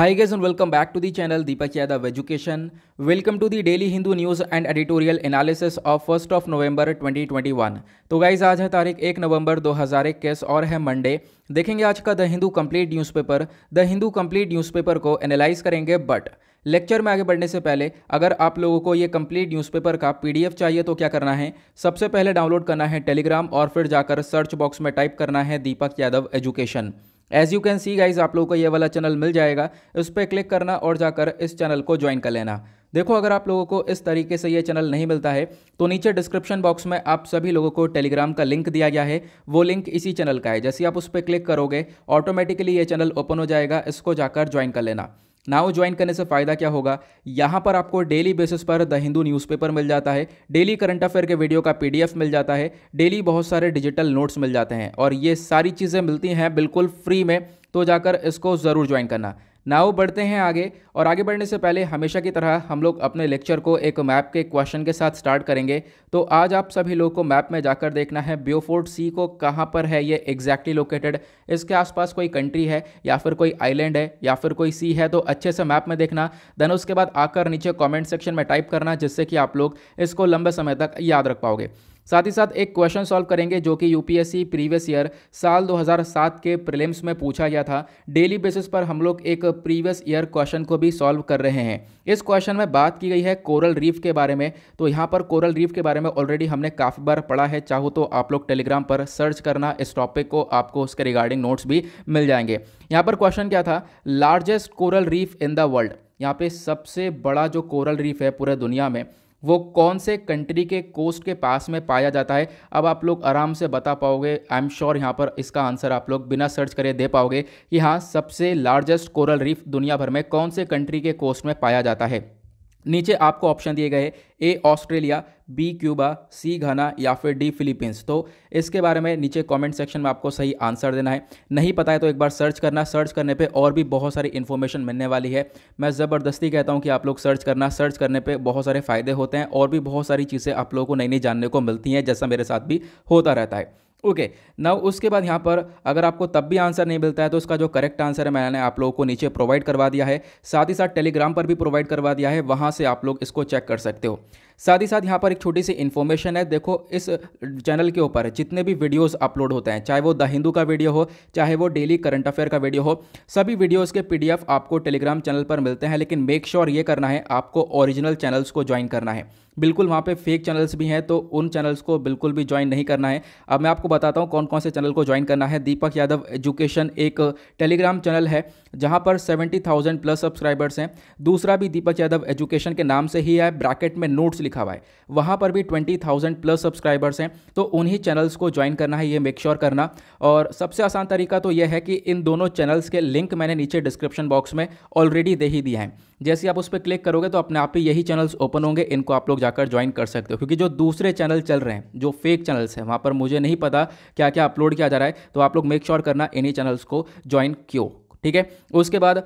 High guys and welcome back to the channel Deepak Yadav education welcome to the daily Hindu news and editorial analysis of first of November 2021. तो guys आज है तारीख एक नवंबर 2001 case और है Monday देखेंगे आज का the Hindu complete newspaper the Hindu complete newspaper को एनालाइज करेंगे बट लेक्चर में आगे बढ़ने से पहले अगर आप लोगों को ये कंप्लीट न्यूज़पेपर का पीडीएफ चाहिए तो क्या करना है सबसे पहले डाउनलोड करना है टेलीग्राम और फिर जाकर सर्च बॉक्स में टाइप करना है Deepak Yadav education as you can see guys आप लोगों को ये वाला चैनल मिल जाएगा इस पर क्लिक करना और जाकर इस चैनल को ज्वाइन कर लेना देखो अगर आप लोगों को इस तरीके से ये चैनल नहीं मिलता है तो नीचे डिस्क्रिप्शन बॉक्स में आप सभी लोगों को टेलीग्राम का लिंक दिया गया है वो लिंक इसी चैनल का है जैसे आप उस पर क्लिक करोगे ऑटोमेटिकली ये चैनल ओपन हो जाएगा इसको जाकर ज्वाइन कर लेना नाउ ज्वाइन करने से फ़ायदा क्या होगा यहाँ पर आपको डेली बेसिस पर द हिंदू न्यूज़पेपर मिल जाता है डेली करंट अफेयर के वीडियो का पीडीएफ मिल जाता है डेली बहुत सारे डिजिटल नोट्स मिल जाते हैं और ये सारी चीज़ें मिलती हैं बिल्कुल फ्री में तो जाकर इसको ज़रूर ज्वाइन करना नाव बढ़ते हैं आगे और आगे बढ़ने से पहले हमेशा की तरह हम लोग अपने लेक्चर को एक मैप के क्वेश्चन के साथ स्टार्ट करेंगे तो आज आप सभी लोग को मैप में जाकर देखना है ब्योफोर्ट सी को कहाँ पर है ये एग्जैक्टली लोकेटेड इसके आसपास कोई कंट्री है या फिर कोई आइलैंड है या फिर कोई सी है तो अच्छे से मैप में देखना देन उसके बाद आकर नीचे कॉमेंट सेक्शन में टाइप करना जिससे कि आप लोग इसको लंबे समय तक याद रख पाओगे साथ ही साथ एक क्वेश्चन सॉल्व करेंगे जो कि यूपीएससी प्रीवियस ईयर साल 2007 के प्रीलिम्स में पूछा गया था डेली बेसिस पर हम लोग एक प्रीवियस ईयर क्वेश्चन को भी सॉल्व कर रहे हैं इस क्वेश्चन में बात की गई है कोरल रीफ के बारे में तो यहाँ पर कोरल रीफ के बारे में ऑलरेडी हमने काफ़ी बार पढ़ा है चाहो तो आप लोग टेलीग्राम पर सर्च करना इस टॉपिक को आपको उसके रिगार्डिंग नोट्स भी मिल जाएंगे यहाँ पर क्वेश्चन क्या था largest coral reef in the world यहाँ पे सबसे बड़ा जो कोरल रीफ है पूरे दुनिया में वो कौन से कंट्री के कोस्ट के पास में पाया जाता है अब आप लोग आराम से बता पाओगे आई एम श्योर यहाँ पर इसका आंसर आप लोग बिना सर्च करे दे पाओगे कि हाँ सबसे लार्जेस्ट कोरल रीफ दुनिया भर में कौन से कंट्री के कोस्ट में पाया जाता है नीचे आपको ऑप्शन दिए गए A Australia B Cuba C Ghana या फिर डी फिलीपींस तो इसके बारे में नीचे कमेंट सेक्शन में आपको सही आंसर देना है नहीं पता है तो एक बार सर्च करना सर्च करने पे और भी बहुत सारी इन्फॉर्मेशन मिलने वाली है मैं ज़बरदस्ती कहता हूँ कि आप लोग सर्च करना सर्च करने पे बहुत सारे फ़ायदे होते हैं और भी बहुत सारी चीज़ें आप लोगों को नई नई जानने को मिलती हैं जैसा मेरे साथ भी होता रहता है ओके okay, ना उसके बाद यहाँ पर अगर आपको तब भी आंसर नहीं मिलता है तो उसका जो करेक्ट आंसर है मैंने आप लोगों को नीचे प्रोवाइड करवा दिया है साथ ही साथ टेलीग्राम पर भी प्रोवाइड करवा दिया है वहाँ से आप लोग इसको चेक कर सकते हो साथ ही साथ यहाँ पर एक छोटी सी इन्फॉर्मेशन है देखो इस चैनल के ऊपर जितने भी वीडियोस अपलोड होते हैं चाहे वो द हिंदू का वीडियो हो चाहे वो डेली करंट अफेयर का वीडियो हो सभी वीडियोस के पीडीएफ आपको टेलीग्राम चैनल पर मिलते हैं लेकिन मेक श्योर sure ये करना है आपको ओरिजिनल चैनल्स को ज्वाइन करना है बिल्कुल वहाँ पे फेक चैनल्स भी हैं तो उन चैनल्स को बिल्कुल भी ज्वाइन नहीं करना है अब मैं आपको बताता हूँ कौन कौन से चैनल को ज्वाइन करना है दीपक यादव एजुकेशन एक टेलीग्राम चैनल है जहाँ पर सेवेंटी थाउजेंड प्लस सब्सक्राइबर्स हैं दूसरा भी दीपक यादव एजुकेशन के नाम से ही है ब्रैकेट में नोट्स लिखा हुआ है वहां पर भी ट्वेंटी थाउजेंड प्लस सब्सक्राइबर्स हैं तो उन्हीं चैनल्स को ज्वाइन करना है ये मेक श्योर करना और सबसे आसान तरीका तो यह है कि इन दोनों चैनल्स के लिंक मैंने नीचे डिस्क्रिप्शन बॉक्स में ऑलरेडी दे ही दिया है जैसे आप उस पर क्लिक करोगे तो अपने आप ही यही चैनल्स ओपन होंगे इनको आप लोग जाकर ज्वाइन कर सकते हो क्योंकि जो दूसरे चैनल चल रहे हैं जो फेक चैनल्स हैं वहाँ पर मुझे नहीं पता क्या क्या अपलोड किया जा रहा है तो आप लोग मेक श्योर करना इन्हीं चैनल्स को ज्वाइन क्यों ठीक है उसके बाद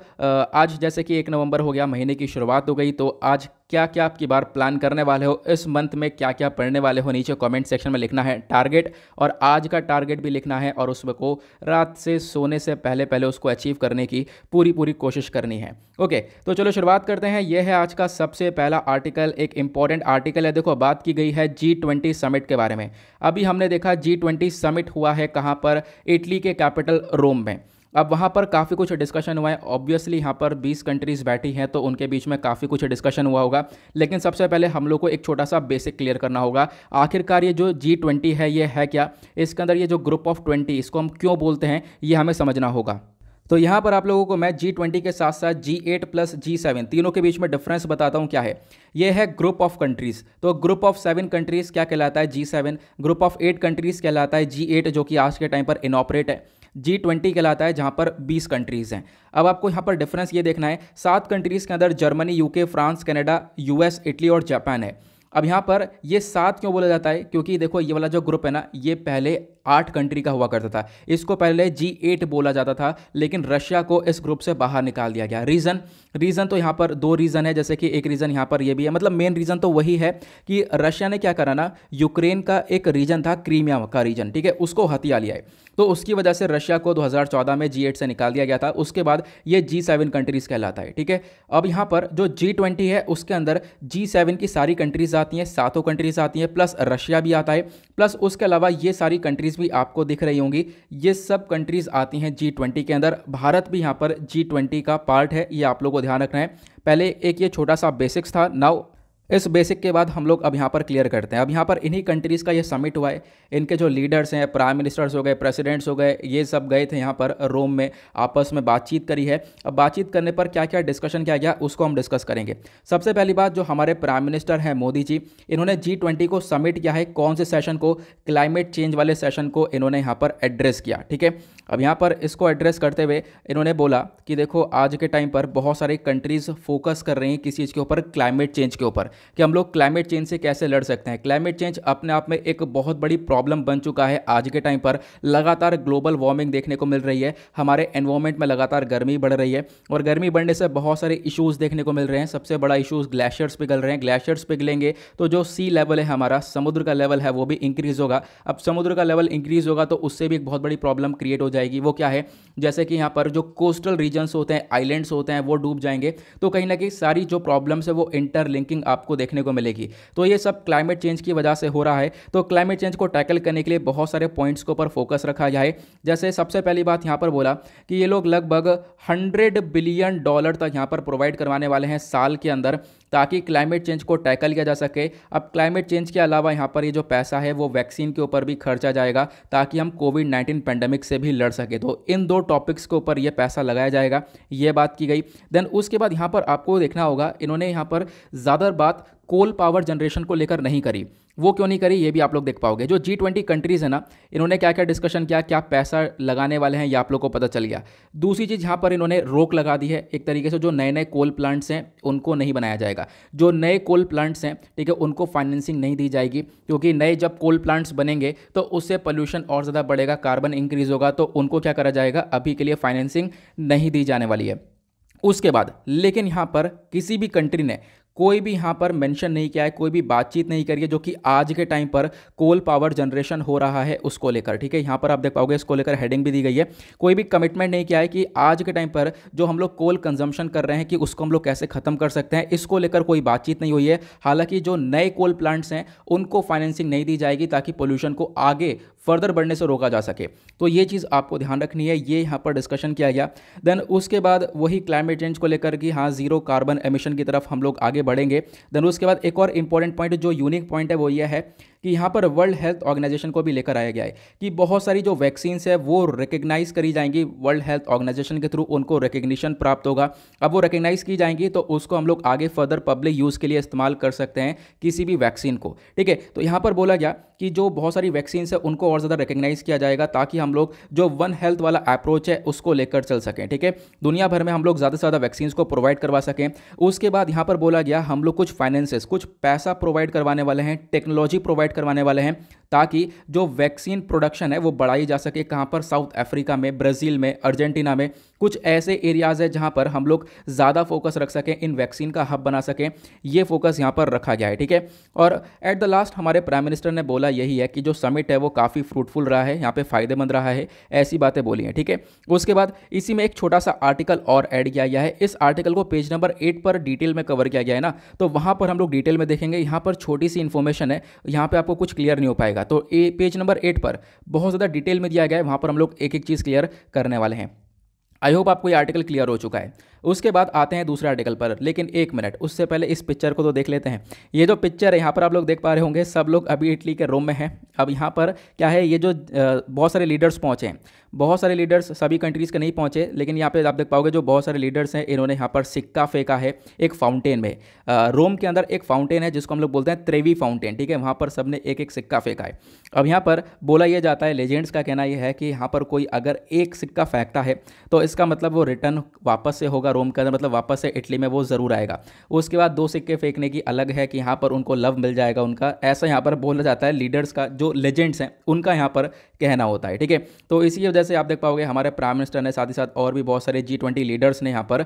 आज जैसे कि एक नवंबर हो गया महीने की शुरुआत हो गई तो आज क्या क्या आपकी बार प्लान करने वाले हो इस मंथ में क्या क्या पढ़ने वाले हो नीचे कमेंट सेक्शन में लिखना है टारगेट और आज का टारगेट भी लिखना है और उसको रात से सोने से पहले पहले उसको अचीव करने की पूरी पूरी कोशिश करनी है ओके तो चलो शुरुआत करते हैं यह है आज का सबसे पहला आर्टिकल एक इंपॉर्टेंट आर्टिकल है देखो बात की गई है जी ट्वेंटी समिट के बारे में अभी हमने देखा जी ट्वेंटी समिट हुआ है कहाँ पर इटली के कैपिटल रोम में अब वहाँ पर काफ़ी कुछ डिस्कशन हुआ है ऑब्वियसली यहाँ पर 20 कंट्रीज़ बैठी हैं तो उनके बीच में काफ़ी कुछ डिस्कशन हुआ होगा लेकिन सबसे पहले हम लोग को एक छोटा सा बेसिक क्लियर करना होगा आखिरकार ये जो जी ट्वेंटी है ये है क्या इसके अंदर ये जो ग्रुप ऑफ ट्वेंटी इसको हम क्यों बोलते हैं ये हमें समझना होगा तो यहाँ पर आप लोगों को मैं जी ट्वेंटी के साथ साथ G eight plus G seven तीनों के बीच में डिफरेंस बताता हूँ क्या है ये है ग्रुप ऑफ कंट्रीज़ तो ग्रुप ऑफ सेवन कंट्रीज़ क्या कहलाता है G seven group of eight countries कहलाता है जी एट जो कि आज के टाइम पर इनऑपरेट है जी ट्वेंटी कहलाता है जहाँ पर बीस कंट्रीज़ हैं अब आपको यहाँ पर डिफरेंस ये देखना है सात कंट्रीज़ के अंदर Germany UK France Canada US Italy और जापान है अब यहाँ पर ये सात क्यों बोला जाता है क्योंकि देखो ये वाला जो ग्रुप है ना ये पहले आठ कंट्री का हुआ करता था इसको पहले जी एट बोला जाता था लेकिन रशिया को इस ग्रुप से बाहर निकाल दिया गया रीज़न रीज़न तो यहाँ पर दो रीज़न है जैसे कि एक रीज़न यहाँ पर ये भी है मतलब मेन रीज़न तो वही है कि रशिया ने क्या करा ना यूक्रेन का एक रीजन था क्रीमिया का रीजन ठीक है उसको हथिया लिया है तो उसकी वजह से रशिया को 2014 में जी से निकाल दिया गया था उसके बाद ये जी सेवन कंट्रीज़ कहलाता है ठीक है अब यहाँ पर जो जी ट्वेंटी है उसके अंदर जी सेवन की सारी कंट्रीज़ आती हैं सातों कंट्रीज़ आती हैं प्लस रशिया भी आता है प्लस उसके अलावा ये सारी कंट्रीज़ कंट्रीज़ भी आपको दिख रही होंगी ये सब कंट्रीज़ आती हैं जी ट्वेंटी के अंदर भारत भी यहाँ पर जी ट्वेंटी का पार्ट है ये आप लोगों को ध्यान रखना है पहले एक ये छोटा सा बेसिक्स था नाउ इस बेसिक के बाद हम लोग अब यहाँ पर क्लियर करते हैं अब यहाँ पर इन्हीं कंट्रीज़ का ये समिट हुआ है इनके जो लीडर्स हैं प्राइम मिनिस्टर्स हो गए प्रेसिडेंट्स हो गए ये सब गए थे यहाँ पर रोम में आपस में बातचीत करी है अब बातचीत करने पर क्या क्या डिस्कशन किया गया उसको हम डिस्कस करेंगे सबसे पहली बात जो हमारे प्राइम मिनिस्टर हैं मोदी जी इन्होंने जी ट्वेंटी को समिट किया है कौन से सेशन को क्लाइमेट चेंज वाले सेशन को इन्होंने यहाँ पर एड्रेस किया ठीक है अब यहाँ पर इसको एड्रेस करते हुए इन्होंने बोला कि देखो आज के टाइम पर बहुत सारी कंट्रीज़ फोकस कर रही हैं किस चीज़ के ऊपर क्लाइमेट चेंज के ऊपर कि हम लोग क्लाइमेट चेंज से कैसे लड़ सकते हैं क्लाइमेट चेंज अपने आप में एक बहुत बड़ी प्रॉब्लम बन चुका है आज के टाइम पर लगातार ग्लोबल वार्मिंग देखने को मिल रही है हमारे एनवायरमेंट में लगातार गर्मी बढ़ रही है और गर्मी बढ़ने से बहुत सारे इशूज़ देखने को मिल रहे हैं सबसे बड़ा इशूज़ ग्लेशियर्स पिघल रहे हैं ग्लेशियर्स पिघलेंगे तो जो सी लेवल है हमारा समुद्र का लेवल है वो भी इंक्रीज़ होगा अब समुद्र का लेवल इंक्रीज़ होगा तो उससे भी एक बहुत बड़ी प्रॉब्लम क्रिएट हो जाएगी वो क्या है जैसे कि यहाँ पर जो कोस्टल रीजन्स होते हैं आइलैंड्स होते हैं वो डूब जाएंगे तो कहीं ना कहीं सारी जो प्रॉब्लम्स है वो इंटरलिंकिंग आप आपको देखने को मिलेगी तो ये सब क्लाइमेट चेंज की वजह से हो रहा है तो क्लाइमेट चेंज को टैकल करने के लिए बहुत सारे पॉइंट्स के ऊपर फोकस रखा जाए जैसे सबसे पहली बात यहाँ पर बोला कि ये लोग लगभग हंड्रेड बिलियन डॉलर तक यहाँ पर प्रोवाइड करवाने वाले हैं साल के अंदर ताकि क्लाइमेट चेंज को टैकल किया जा सके अब क्लाइमेट चेंज के अलावा यहाँ पर ये जो पैसा है वो वैक्सीन के ऊपर भी खर्चा जाएगा ताकि हम कोविड नाइन्टीन पेंडेमिक से भी लड़ सके तो इन दो टॉपिक्स के ऊपर ये पैसा लगाया जाएगा ये बात की गई देन उसके बाद यहाँ पर आपको देखना होगा इन्होंने यहाँ पर ज़्यादा बात बात कोल पावर जनरेशन को लेकर नहीं करी वो क्यों नहीं करी ये भी आप लोग देख पाओगे जो जी ट्वेंटी कंट्रीज़ है ना इन्होंने क्या क्या डिस्कशन किया क्या पैसा लगाने वाले हैं ये आप लोग को पता चल गया दूसरी चीज़ यहाँ पर इन्होंने रोक लगा दी है एक तरीके से जो नए नए कोल प्लांट्स हैं उनको नहीं बनाया जाएगा जो नए कोल प्लांट्स हैं ठीक है उनको फाइनेंसिंग नहीं दी जाएगी क्योंकि नए जब कोल प्लांट्स बनेंगे तो उससे पॉल्यूशन और ज़्यादा बढ़ेगा कार्बन इंक्रीज़ होगा तो उनको क्या करा जाएगा अभी के लिए फाइनेंसिंग नहीं दी जाने वाली है उसके बाद लेकिन यहाँ पर किसी भी कंट्री ने कोई भी यहाँ पर मेंशन नहीं किया है कोई भी बातचीत नहीं करी है जो कि आज के टाइम पर कोल पावर जनरेशन हो रहा है उसको लेकर ठीक है यहाँ पर आप देख पाओगे इसको लेकर हेडिंग भी दी गई है कोई भी कमिटमेंट नहीं किया है कि आज के टाइम पर जो हम लोग कोल कंजम्पशन कर रहे हैं कि उसको हम लोग कैसे खत्म कर सकते हैं इसको लेकर कोई बातचीत नहीं हुई है हालांकि जो नए कोल प्लांट्स हैं उनको फाइनेंसिंग नहीं दी जाएगी ताकि पोल्यूशन को आगे फर्दर बढ़ने से रोका जा सके तो ये चीज़ आपको ध्यान रखनी है ये यहाँ पर डिस्कशन किया गया देन उसके बाद वही क्लाइमेट चेंज को लेकर कि हाँ जीरो कार्बन एमिशन की तरफ हम लोग आगे बढ़ेंगे देन उसके बाद एक और इंपॉर्टेंट पॉइंट जो यूनिक पॉइंट है वो ये है कि यहाँ पर वर्ल्ड हेल्थ ऑर्गेनाइजेशन को भी लेकर आया गया है कि बहुत सारी जो वैक्सीन्स है वो रिकग्नाइज करी जाएंगी वर्ल्ड हेल्थ ऑर्गेनाइजेशन के थ्रू उनको रिकग्निशन प्राप्त होगा अब वो रिकग्नाइज की जाएंगी तो उसको हम लोग आगे फर्दर पब्लिक यूज़ के लिए इस्तेमाल कर सकते हैं किसी भी वैक्सीन को ठीक है तो यहाँ पर बोला गया कि जो बहुत सारी वैक्सीन्स है उनको और ज़्यादा रिकग्नाइज किया जाएगा ताकि हम लोग जो वन हेल्थ वाला अप्रोच है उसको लेकर चल सकें ठीक है दुनिया भर में हम लोग ज़्यादा से ज़्यादा वैक्सीन्स को प्रोवाइड करवा सकें उसके बाद यहाँ पर बोला गया हम लोग कुछ फाइनेंसेस कुछ पैसा प्रोवाइड करवाने वाले हैं टेक्नोलॉजी प्रोवाइड करवाने वाले हैं ताकि जो वैक्सीन प्रोडक्शन है वो बढ़ाई जा सके कहाँ पर साउथ अफ्रीका में ब्राज़ील में अर्जेंटीना में कुछ ऐसे एरियाज़ है जहाँ पर हम लोग ज़्यादा फोकस रख सकें इन वैक्सीन का हब बना सकें ये फोकस यहाँ पर रखा गया है ठीक है और एट द लास्ट हमारे प्राइम मिनिस्टर ने बोला यही है कि जो समिट है वो काफ़ी फ्रूटफुल रहा है यहाँ पे फ़ायदेमंद रहा है ऐसी बातें बोली हैं ठीक है थीके? उसके बाद इसी में एक छोटा सा आर्टिकल और ऐड किया गया है इस आर्टिकल को पेज नंबर एट पर डिटेल में कवर किया गया है ना तो वहाँ पर हम लोग डिटेल में देखेंगे यहाँ पर छोटी सी इन्फॉर्मेशन है यहाँ पर आपको कुछ क्लियर नहीं हो पाएगा तो ए पेज नंबर एट पर बहुत ज़्यादा डिटेल में दिया गया है वहाँ पर हम लोग एक एक चीज़ क्लियर करने वाले हैं आई होप आपको ये आर्टिकल क्लियर हो चुका है उसके बाद आते हैं दूसरे आर्टिकल पर लेकिन एक मिनट उससे पहले इस पिक्चर को तो देख लेते हैं ये जो पिक्चर है यहाँ पर आप लोग देख पा रहे होंगे सब लोग अभी इटली के रोम में हैं अब यहाँ पर क्या है ये जो बहुत सारे लीडर्स पहुँचे हैं बहुत सारे लीडर्स सभी कंट्रीज़ के नहीं पहुँचे लेकिन यहाँ पर आप देख पाओगे जो बहुत सारे लीडर्स हैं इन्होंने यहाँ पर सिक्का फेंका है एक फाउंटेन में रोम के अंदर एक फाउंटेन है जिसको हम लोग बोलते हैं त्रेवी फाउंटेन ठीक है वहाँ पर सबने एक एक सिक्का फेंका है अब यहाँ पर बोला यह जाता है लेजेंड्स का कहना यह है कि यहाँ पर कोई अगर एक सिक्का फेंकता है तो इसका मतलब वो रिटर्न वापस से होगा रोम कर मतलब वापस से इटली में वो ज़रूर आएगा उसके बाद दो सिक्के फेंकने की अलग है कि यहाँ पर उनको लव मिल जाएगा उनका ऐसा यहाँ पर बोला जाता है लीडर्स का जो लेजेंड्स हैं उनका यहाँ पर कहना होता है ठीक है तो इसी वजह से आप देख पाओगे हमारे प्राइम मिनिस्टर ने साथ ही साथ और भी बहुत सारे जी ट्वेंटी लीडर्स ने यहाँ पर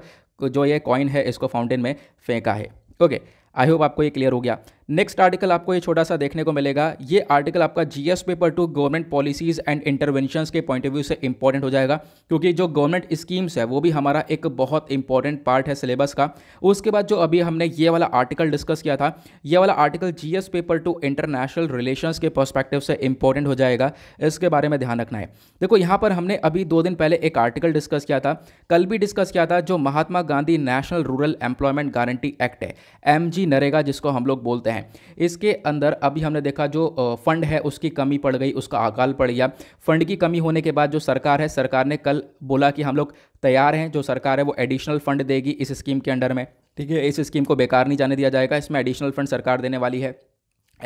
जो ये कॉइन है इसको फाउंटेन में फेंका है ओके आई होप आपको ये क्लियर हो गया नेक्स्ट आर्टिकल आपको ये छोटा सा देखने को मिलेगा ये आर्टिकल आपका GS paper two government policies and intervention के पॉइंट ऑफ व्यू से इंपॉर्टेंट हो जाएगा क्योंकि जो गवर्नमेंट स्कीम्स है वो भी हमारा एक बहुत इंपॉर्टेंट पार्ट है सिलेबस का उसके बाद जो अभी हमने ये वाला आर्टिकल डिस्कस किया था ये वाला article GS paper two international relation के परस्पेक्टिव से इंपॉर्टेंट हो जाएगा इसके बारे में ध्यान रखना है देखो यहाँ पर हमने अभी दो दिन पहले एक आर्टिकल डिस्कस किया था कल भी डिस्कस किया था जो Mahatma Gandhi national rural employment guarantee act है एम नरेगा जिसको हम लोग बोलते हैं हैं इसके अंदर अभी हमने देखा जो फंड है उसकी कमी पड़ गई उसका अकाल पड़ गया फंड की कमी होने के बाद जो सरकार है सरकार ने कल बोला कि हम लोग तैयार हैं जो सरकार है वो एडिशनल फंड देगी इस स्कीम के अंडर में ठीक है इस स्कीम को बेकार नहीं जाने दिया जाएगा इसमें एडिशनल फंड सरकार देने वाली है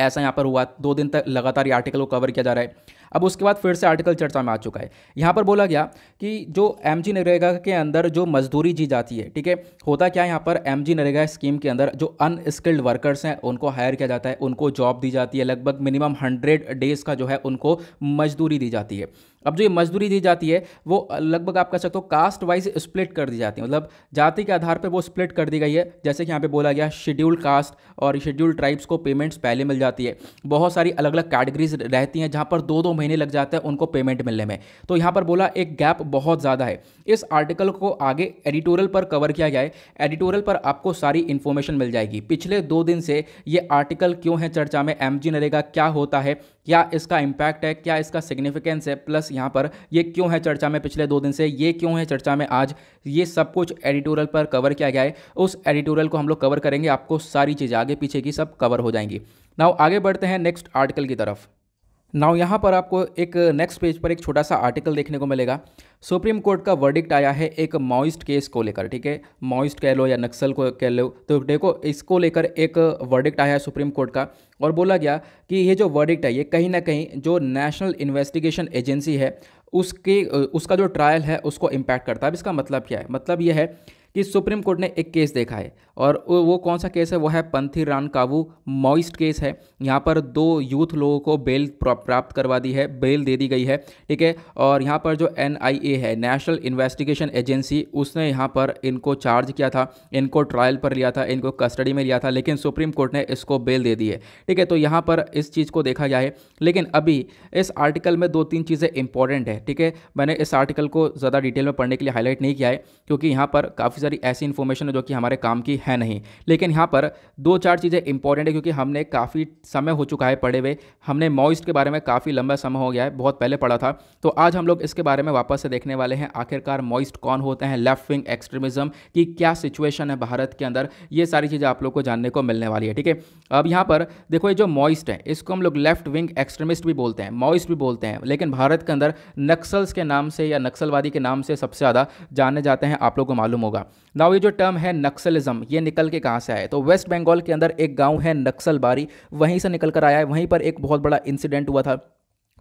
ऐसा यहाँ पर हुआ दो दिन तक लगातार ये आर्टिकल को कवर किया जा रहा है अब उसके बाद फिर से आर्टिकल चर्चा में आ चुका है यहाँ पर बोला गया कि जो एम जी नरेगा के अंदर जो मजदूरी जी जाती है ठीक है होता क्या है यहाँ पर एम जी नरेगा स्कीम के अंदर जो अनस्किल्ड वर्कर्स हैं उनको हायर किया जाता है उनको जॉब दी जाती है लगभग मिनिमम हंड्रेड डेज़ का जो है उनको मजदूरी दी जाती है अब जो ये मजदूरी दी जाती है वो लगभग आप कह सकते हो कास्ट वाइज स्प्लिट कर दी जाती है मतलब जाति के आधार पर वो स्प्लिट कर दी गई है जैसे कि यहाँ पे बोला गया शेड्यूल्ड कास्ट और शेड्यूल्ड ट्राइब्स को पेमेंट्स पहले मिल जाती है बहुत सारी अलग अलग कैटेगरीज रहती हैं जहाँ पर दो दो महीने लग जाते हैं उनको पेमेंट मिलने में तो यहाँ पर बोला एक गैप बहुत ज़्यादा है इस आर्टिकल को आगे एडिटोरियल पर कवर किया गया है एडिटोरियल पर आपको सारी इन्फॉर्मेशन मिल जाएगी पिछले दो दिन से ये आर्टिकल क्यों है चर्चा में एम जी नरेगा क्या होता है क्या इसका इम्पैक्ट है क्या इसका सिग्निफिकेंस है प्लस यहाँ पर ये क्यों है चर्चा में पिछले दो दिन से ये क्यों है चर्चा में आज ये सब कुछ एडिटोरियल पर कवर किया गया है उस एडिटोरियल को हम लोग कवर करेंगे आपको सारी चीज़ें आगे पीछे की सब कवर हो जाएंगी नाउ आगे बढ़ते हैं नेक्स्ट आर्टिकल की तरफ नाउ यहाँ पर आपको एक नेक्स्ट पेज पर एक छोटा सा आर्टिकल देखने को मिलेगा सुप्रीम कोर्ट का वर्डिक्ट आया है एक मॉइस्ट केस को लेकर ठीक है मॉइस्ट कह लो या नक्सल को कह लो तो देखो इसको लेकर एक वर्डिक्ट आया है सुप्रीम कोर्ट का और बोला गया कि ये जो वर्डिक्ट है ये कहीं ना कहीं जो नेशनल इन्वेस्टिगेशन एजेंसी है उसके उसका जो ट्रायल है उसको इम्पैक्ट करता है अब इसका मतलब क्या है मतलब ये है कि सुप्रीम कोर्ट ने एक केस देखा है और वो कौन सा केस है वो है पंथी रान काबू मॉइस्ट केस है यहाँ पर दो यूथ लोगों को बेल प्राप्त करवा दी है बेल दे दी गई है ठीक है और यहाँ पर जो एन है नेशनल इन्वेस्टिगेशन एजेंसी उसने यहाँ पर इनको चार्ज किया था इनको ट्रायल पर लिया था इनको कस्टडी में लिया था लेकिन सुप्रीम कोर्ट ने इसको बेल दे दी है ठीक है तो यहाँ पर इस चीज़ को देखा गया है लेकिन अभी इस आर्टिकल में दो तीन चीज़ें इंपॉर्टेंट है ठीक है मैंने इस आर्टिकल को ज़्यादा डिटेल में पढ़ने के लिए हाईलाइट नहीं किया है क्योंकि यहाँ पर काफ़ी सारी ऐसी इन्फॉर्मेशन है जो कि हमारे काम की है नहीं लेकिन यहाँ पर दो चार चीज़ें इंपॉर्टेंट है क्योंकि हमने काफ़ी समय हो चुका है पढ़े हुए हमने मॉइस्ट के बारे में काफ़ी लंबा समय हो गया है बहुत पहले पढ़ा था तो आज हम लोग इसके बारे में वापस से देखने वाले हैं आखिरकार मॉइस्ट कौन होते हैं लेफ्ट विंग एक्सट्रीमिज़म की क्या सिचुएशन है भारत के अंदर ये सारी चीज़ें आप लोग को जानने को मिलने वाली है ठीक है अब यहाँ पर देखो ये जो मॉइस्ट है इसको हम लोग लेफ्ट विंग एक्सट्रीमिस्ट भी बोलते हैं मॉइस्ट भी बोलते हैं लेकिन भारत के अंदर नक्सल्स के नाम से या नक्सलवादी के नाम से सबसे ज़्यादा जाने जाते हैं आप लोग को मालूम होगा नाउ ये जो टर्म है नक्सलिज्म ये निकल के कहाँ से आया तो वेस्ट बंगाल के अंदर एक गांव है नक्सलबारी वहीं से निकल कर आया है वहीं पर एक बहुत बड़ा इंसिडेंट हुआ था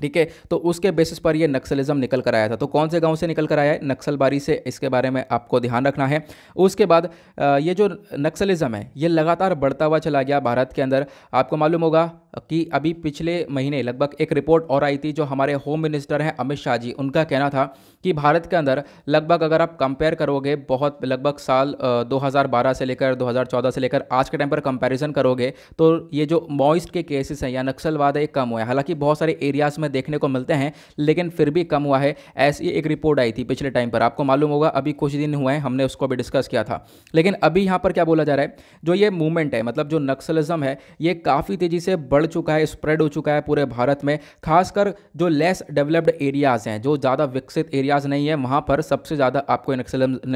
ठीक है तो उसके बेसिस पर ये नक्सलिज्म निकल कर आया था तो कौन से गांव से निकल कर आया है नक्सलबारी से इसके बारे में आपको ध्यान रखना है उसके बाद ये जो नक्सलिज्म है ये लगातार बढ़ता हुआ चला गया भारत के अंदर आपको मालूम होगा कि अभी पिछले महीने लगभग एक रिपोर्ट और आई थी जो हमारे होम मिनिस्टर हैं अमित शाह जी उनका कहना था कि भारत के अंदर लगभग अगर आप कंपेयर करोगे बहुत लगभग साल 2012 से लेकर 2014 से लेकर आज के टाइम पर कंपैरिजन करोगे तो ये जो मॉइस्ट के केसेस हैं या नक्सलवाद है कम हुआ है हालांकि बहुत सारे एरियाज़ में देखने को मिलते हैं लेकिन फिर भी कम हुआ है ऐसी एक रिपोर्ट आई थी पिछले टाइम पर आपको मालूम होगा अभी कुछ दिन हुए हैं हमने उसको भी डिस्कस किया था लेकिन अभी यहाँ पर क्या बोला जा रहा है जो ये मूवमेंट है मतलब जो नक्सलिज्म है ये काफ़ी तेज़ी से बढ़ बढ़ चुका है स्प्रेड हो चुका है पूरे भारत में खासकर जो लेस डेवलप्ड एरियाज़ हैं जो ज़्यादा विकसित एरियाज़ नहीं है वहाँ पर सबसे ज़्यादा आपको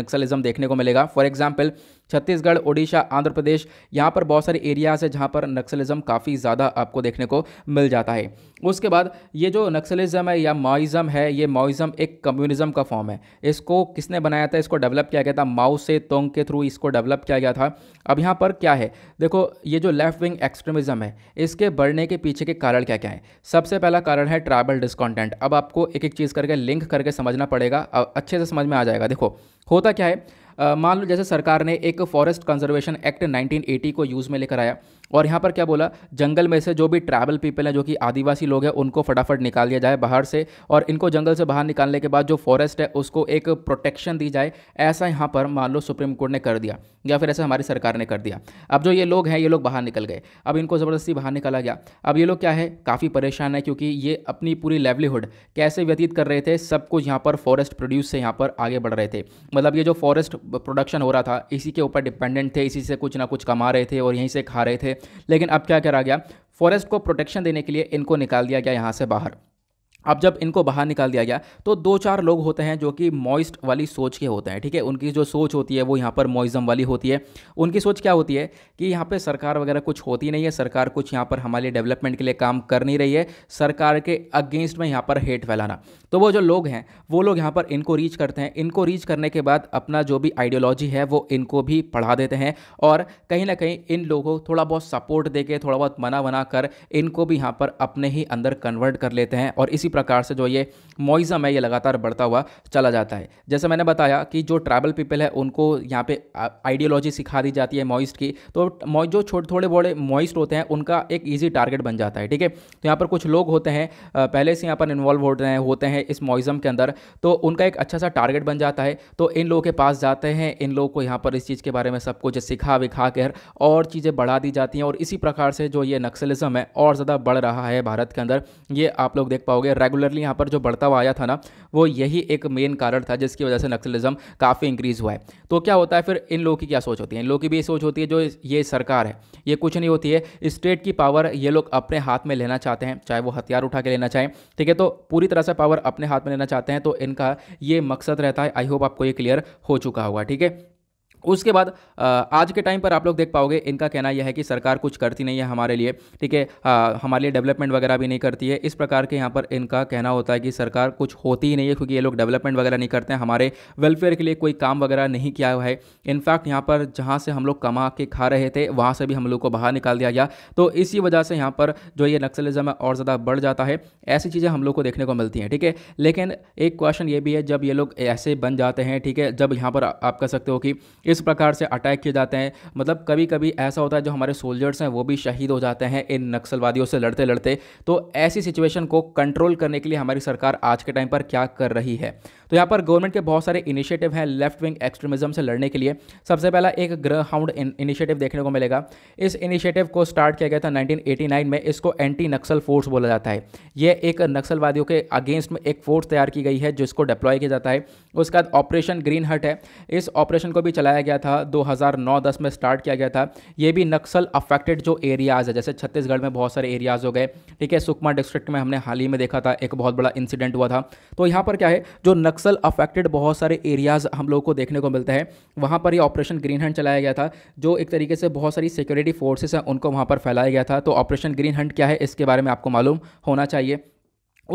नक्सलिज्म देखने को मिलेगा फॉर एग्जाम्पल छत्तीसगढ़ ओडिशा आंध्र प्रदेश यहाँ पर बहुत सारे एरियाज है जहाँ पर नक्सलिज्म काफ़ी ज़्यादा आपको देखने को मिल जाता है उसके बाद ये जो नक्सलिज्म है या माओइज़म है ये माओइज़म एक कम्युनिज्म का फॉर्म है इसको किसने बनाया था इसको डेवलप किया गया था माओ से तोंग के थ्रू इसको डेवलप किया गया था अब यहाँ पर क्या है देखो ये जो लेफ्ट विंग एक्सट्रीमिज़म है इसके बढ़ने के पीछे के कारण क्या क्या है सबसे पहला कारण है ट्राइबल डिस्कॉन्टेंट अब आपको एक एक चीज़ करके लिंक करके समझना पड़ेगा और अच्छे से समझ में आ जाएगा देखो होता क्या है मान लो जैसे सरकार ने एक फॉरेस्ट कंजर्वेशन एक्ट 1980 को यूज़ में लेकर आया और यहाँ पर क्या बोला जंगल में से जो भी ट्रैवल पीपल हैं जो कि आदिवासी लोग हैं उनको फटाफट निकाल दिया जाए बाहर से और इनको जंगल से बाहर निकालने के बाद जो फॉरेस्ट है उसको एक प्रोटेक्शन दी जाए ऐसा यहाँ पर मान लो सुप्रीम कोर्ट ने कर दिया या फिर ऐसा हमारी सरकार ने कर दिया अब जो ये लोग हैं ये लोग बाहर निकल गए अब इनको ज़बरदस्ती बाहर निकाला गया अब ये लोग क्या है काफ़ी परेशान है क्योंकि ये अपनी पूरी लाइवलीहुड कैसे व्यतीत कर रहे थे सब कुछ यहाँ पर फॉरेस्ट प्रोड्यूस से यहाँ पर आगे बढ़ रहे थे मतलब ये जो फॉरेस्ट प्रोडक्शन हो रहा था इसी के ऊपर डिपेंडेंट थे इसी से कुछ ना कुछ कमा रहे थे और यहीं से खा रहे थे लेकिन अब क्या करा गया फॉरेस्ट को प्रोटेक्शन देने के लिए इनको निकाल दिया गया यहाँ से बाहर अब जब इनको बाहर निकाल दिया गया तो दो चार लोग होते हैं जो कि मॉइस्ट वाली सोच के होते हैं ठीक है उनकी जो सोच होती है वो यहाँ पर मॉइज़म वाली होती है उनकी सोच क्या होती है कि यहाँ पर सरकार वगैरह कुछ होती नहीं है सरकार कुछ यहाँ पर हमारे डेवलपमेंट के लिए काम कर नहीं रही है सरकार के अगेंस्ट में यहाँ पर हेट फैलाना तो वो जो लोग हैं वो लोग यहाँ पर इनको रीच करते हैं इनको रीच करने के बाद अपना जो भी आइडियोलॉजी है वो इनको भी पढ़ा देते हैं और कहीं ना कहीं इन लोगों को थोड़ा बहुत सपोर्ट दे के थोड़ा बहुत मना बना कर इनको भी यहाँ पर अपने ही अंदर कन्वर्ट कर लेते हैं और इसी प्रकार से जो ये मोइज़म है ये लगातार बढ़ता हुआ चला जाता है जैसे मैंने बताया कि जो ट्राइबल पीपल है उनको यहाँ पे आइडियोलॉजी सिखा दी जाती है मॉइस्ट की तो जो छोटे थोड़े बड़े मॉइस्ट होते हैं उनका एक ईजी टारगेट बन जाता है ठीक है तो यहाँ पर कुछ लोग होते हैं पहले से यहाँ पर इन्वॉल्व रहे हैं होते हैं इस मॉइज़म के अंदर तो उनका एक अच्छा सा टारगेट बन जाता है तो इन लोगों के पास जाते हैं इन लोगों को यहाँ पर इस चीज़ के बारे में सब कुछ सिखा विखा कर और चीज़ें बढ़ा दी जाती हैं और इसी प्रकार से जो ये नक्सलिज्म है और ज़्यादा बढ़ रहा है भारत के अंदर ये आप लोग देख पाओगे रेगुलरली यहाँ पर जो बढ़ता हुआ आया था ना वो यही एक मेन कारण था जिसकी वजह से नक्सलिज्म काफ़ी इंक्रीज़ हुआ है तो क्या होता है फिर इन लोगों की क्या सोच होती है इन लोगों की भी ये सोच होती है जो ये सरकार है ये कुछ नहीं होती है स्टेट की पावर ये लोग अपने हाथ में लेना चाहते हैं चाहे वो हथियार उठा के लेना चाहें ठीक है तो पूरी तरह से पावर अपने हाथ में लेना चाहते हैं तो इनका ये मकसद रहता है आई होप आपको ये क्लियर हो चुका होगा ठीक है उसके बाद आज के टाइम पर आप लोग देख पाओगे इनका कहना यह है कि सरकार कुछ करती नहीं है हमारे लिए ठीक है हमारे लिए डेवलपमेंट वगैरह भी नहीं करती है इस प्रकार के यहाँ पर इनका कहना होता है कि सरकार कुछ होती ही नहीं है क्योंकि ये लोग डेवलपमेंट वगैरह नहीं करते हैं हमारे वेलफेयर के लिए कोई काम वगैरह नहीं किया हुआ है इनफैक्ट यहाँ पर जहाँ से हम लोग कमा के खा रहे थे वहाँ से भी हम लोग को बाहर निकाल दिया गया तो इसी वजह से यहाँ पर जो ये नक्सलिज्म है और ज़्यादा बढ़ जाता है ऐसी चीज़ें हम लोग को देखने को मिलती हैं ठीक है लेकिन एक क्वेश्चन ये भी है जब ये लोग ऐसे बन जाते हैं ठीक है जब यहाँ पर आप कह सकते हो कि किस प्रकार से अटैक किए जाते हैं मतलब कभी कभी ऐसा होता है जो हमारे सोल्जर्स हैं वो भी शहीद हो जाते हैं इन नक्सलवादियों से लड़ते लड़ते तो ऐसी सिचुएशन को कंट्रोल करने के लिए हमारी सरकार आज के टाइम पर क्या कर रही है तो यहाँ पर गवर्नमेंट के बहुत सारे इनिशिएटिव हैं लेफ्ट विंग एक्सट्रीमिज्म से लड़ने के लिए सबसे पहला एक ग्रह हाउंड इनिशिएटिव देखने को मिलेगा इस इनिशिएटिव को स्टार्ट किया गया था 1989 में इसको एंटी नक्सल फोर्स बोला जाता है यह एक नक्सलवादियों के अगेंस्ट में एक फोर्स तैयार की गई है जिसको डिप्लॉय किया जाता है उसके बाद ऑपरेशन ग्रीन हट है इस ऑपरेशन को भी चलाया गया था दो हज़ार में स्टार्ट किया गया था यह भी नक्सल अफेक्टेड जो एरियाज़ है जैसे छत्तीसगढ़ में बहुत सारे एरियाज़ हो गए ठीक है सुकमा डिस्ट्रिक्ट में हमने हाल ही में देखा था एक बहुत बड़ा इंसिडेंट हुआ था तो यहाँ पर क्या है जो नक्सल नक्सल अफेक्टेड बहुत सारे एरियाज़ हम लोग को देखने को मिलता है वहाँ पर ये ऑपरेशन ग्रीन हंड चलाया गया था जो एक तरीके से बहुत सारी सिक्योरिटी फोर्सेस हैं उनको वहाँ पर फैलाया गया था तो ऑपरेशन ग्रीन हंड क्या है इसके बारे में आपको मालूम होना चाहिए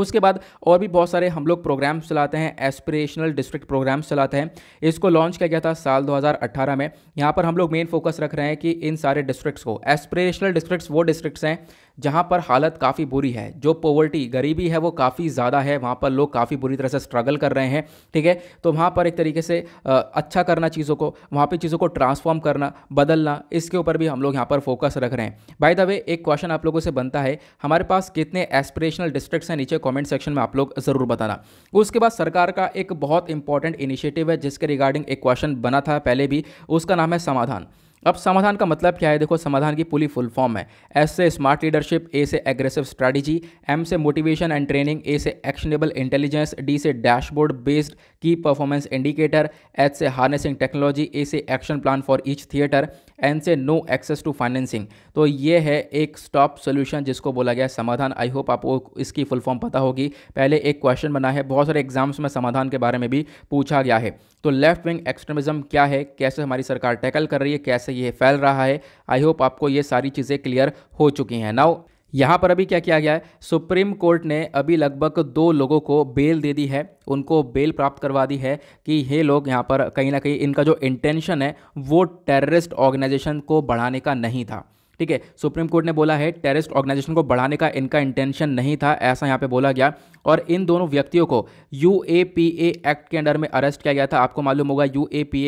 उसके बाद और भी बहुत सारे हम लोग प्रोग्राम्स चलाते हैं एस्पिरेशनल डिस्ट्रिक्ट प्रोग्राम्स चलाते हैं इसको लॉन्च किया गया था साल 2018 में यहाँ पर हम लोग मेन फोकस रख रहे हैं कि इन सारे डिस्ट्रिक्ट्स को एस्पिरेशनल डिस्ट्रिक्ट्स वो डिस्ट्रिक्ट्स हैं जहाँ पर हालत काफ़ी बुरी है जो पोवर्टी गरीबी है वो काफ़ी ज़्यादा है वहाँ पर लोग काफ़ी बुरी तरह से स्ट्रगल कर रहे हैं ठीक है तो वहाँ पर एक तरीके से अच्छा करना चीज़ों को वहाँ पर चीज़ों को ट्रांसफॉर्म करना बदलना इसके ऊपर भी हम लोग यहाँ पर फोकस रख रहे हैं बाय द वे एक क्वेश्चन आप लोगों से बनता है हमारे पास कितने एस्पिरेशनल डिस्ट्रिक्ट हैं नीचे कॉमेंट सेक्शन में आप लोग ज़रूर बताना उसके बाद सरकार का एक बहुत इंपॉर्टेंट इनिशिएटिव है जिसके रिगार्डिंग एक क्वेश्चन बना था पहले भी उसका नाम है समाधान अब समाधान का मतलब क्या है देखो समाधान की पूरी फुल फॉर्म है एस से स्मार्ट लीडरशिप ए से एग्रेसिव स्ट्रैटेजी एम से मोटिवेशन एंड ट्रेनिंग ए से एक्शनेबल इंटेलिजेंस डी से dashboard based key performance indicator H से हार्नेसिंग टेक्नोलॉजी ए से action plan for each theatre N से no access to financing तो ये है एक स्टॉप सोल्यूशन जिसको बोला गया समाधान आई होप आपको इसकी फुल फॉर्म पता होगी पहले एक क्वेश्चन बना है बहुत सारे एग्जाम्स में समाधान के बारे में भी पूछा गया है तो लेफ्ट विंग एक्सट्रीमिज्म क्या है कैसे हमारी सरकार टैकल कर रही है कैसे से ये फैल रहा है आई होप आपको ये सारी चीज़ें क्लियर हो चुकी हैं नाउ यहाँ पर अभी क्या किया गया है सुप्रीम कोर्ट ने अभी लगभग दो लोगों को बेल दे दी है उनको बेल प्राप्त करवा दी है कि ये लोग यहाँ पर कहीं ना कहीं इनका जो इंटेंशन है वो टेररिस्ट ऑर्गेनाइजेशन को बढ़ाने का नहीं था ठीक है सुप्रीम कोर्ट ने बोला है टेररिस्ट ऑर्गेनाइजेशन को बढ़ाने का इनका इंटेंशन नहीं था ऐसा यहाँ पे बोला गया और इन दोनों व्यक्तियों को यू एक्ट के अंडर में अरेस्ट किया गया था आपको मालूम होगा यू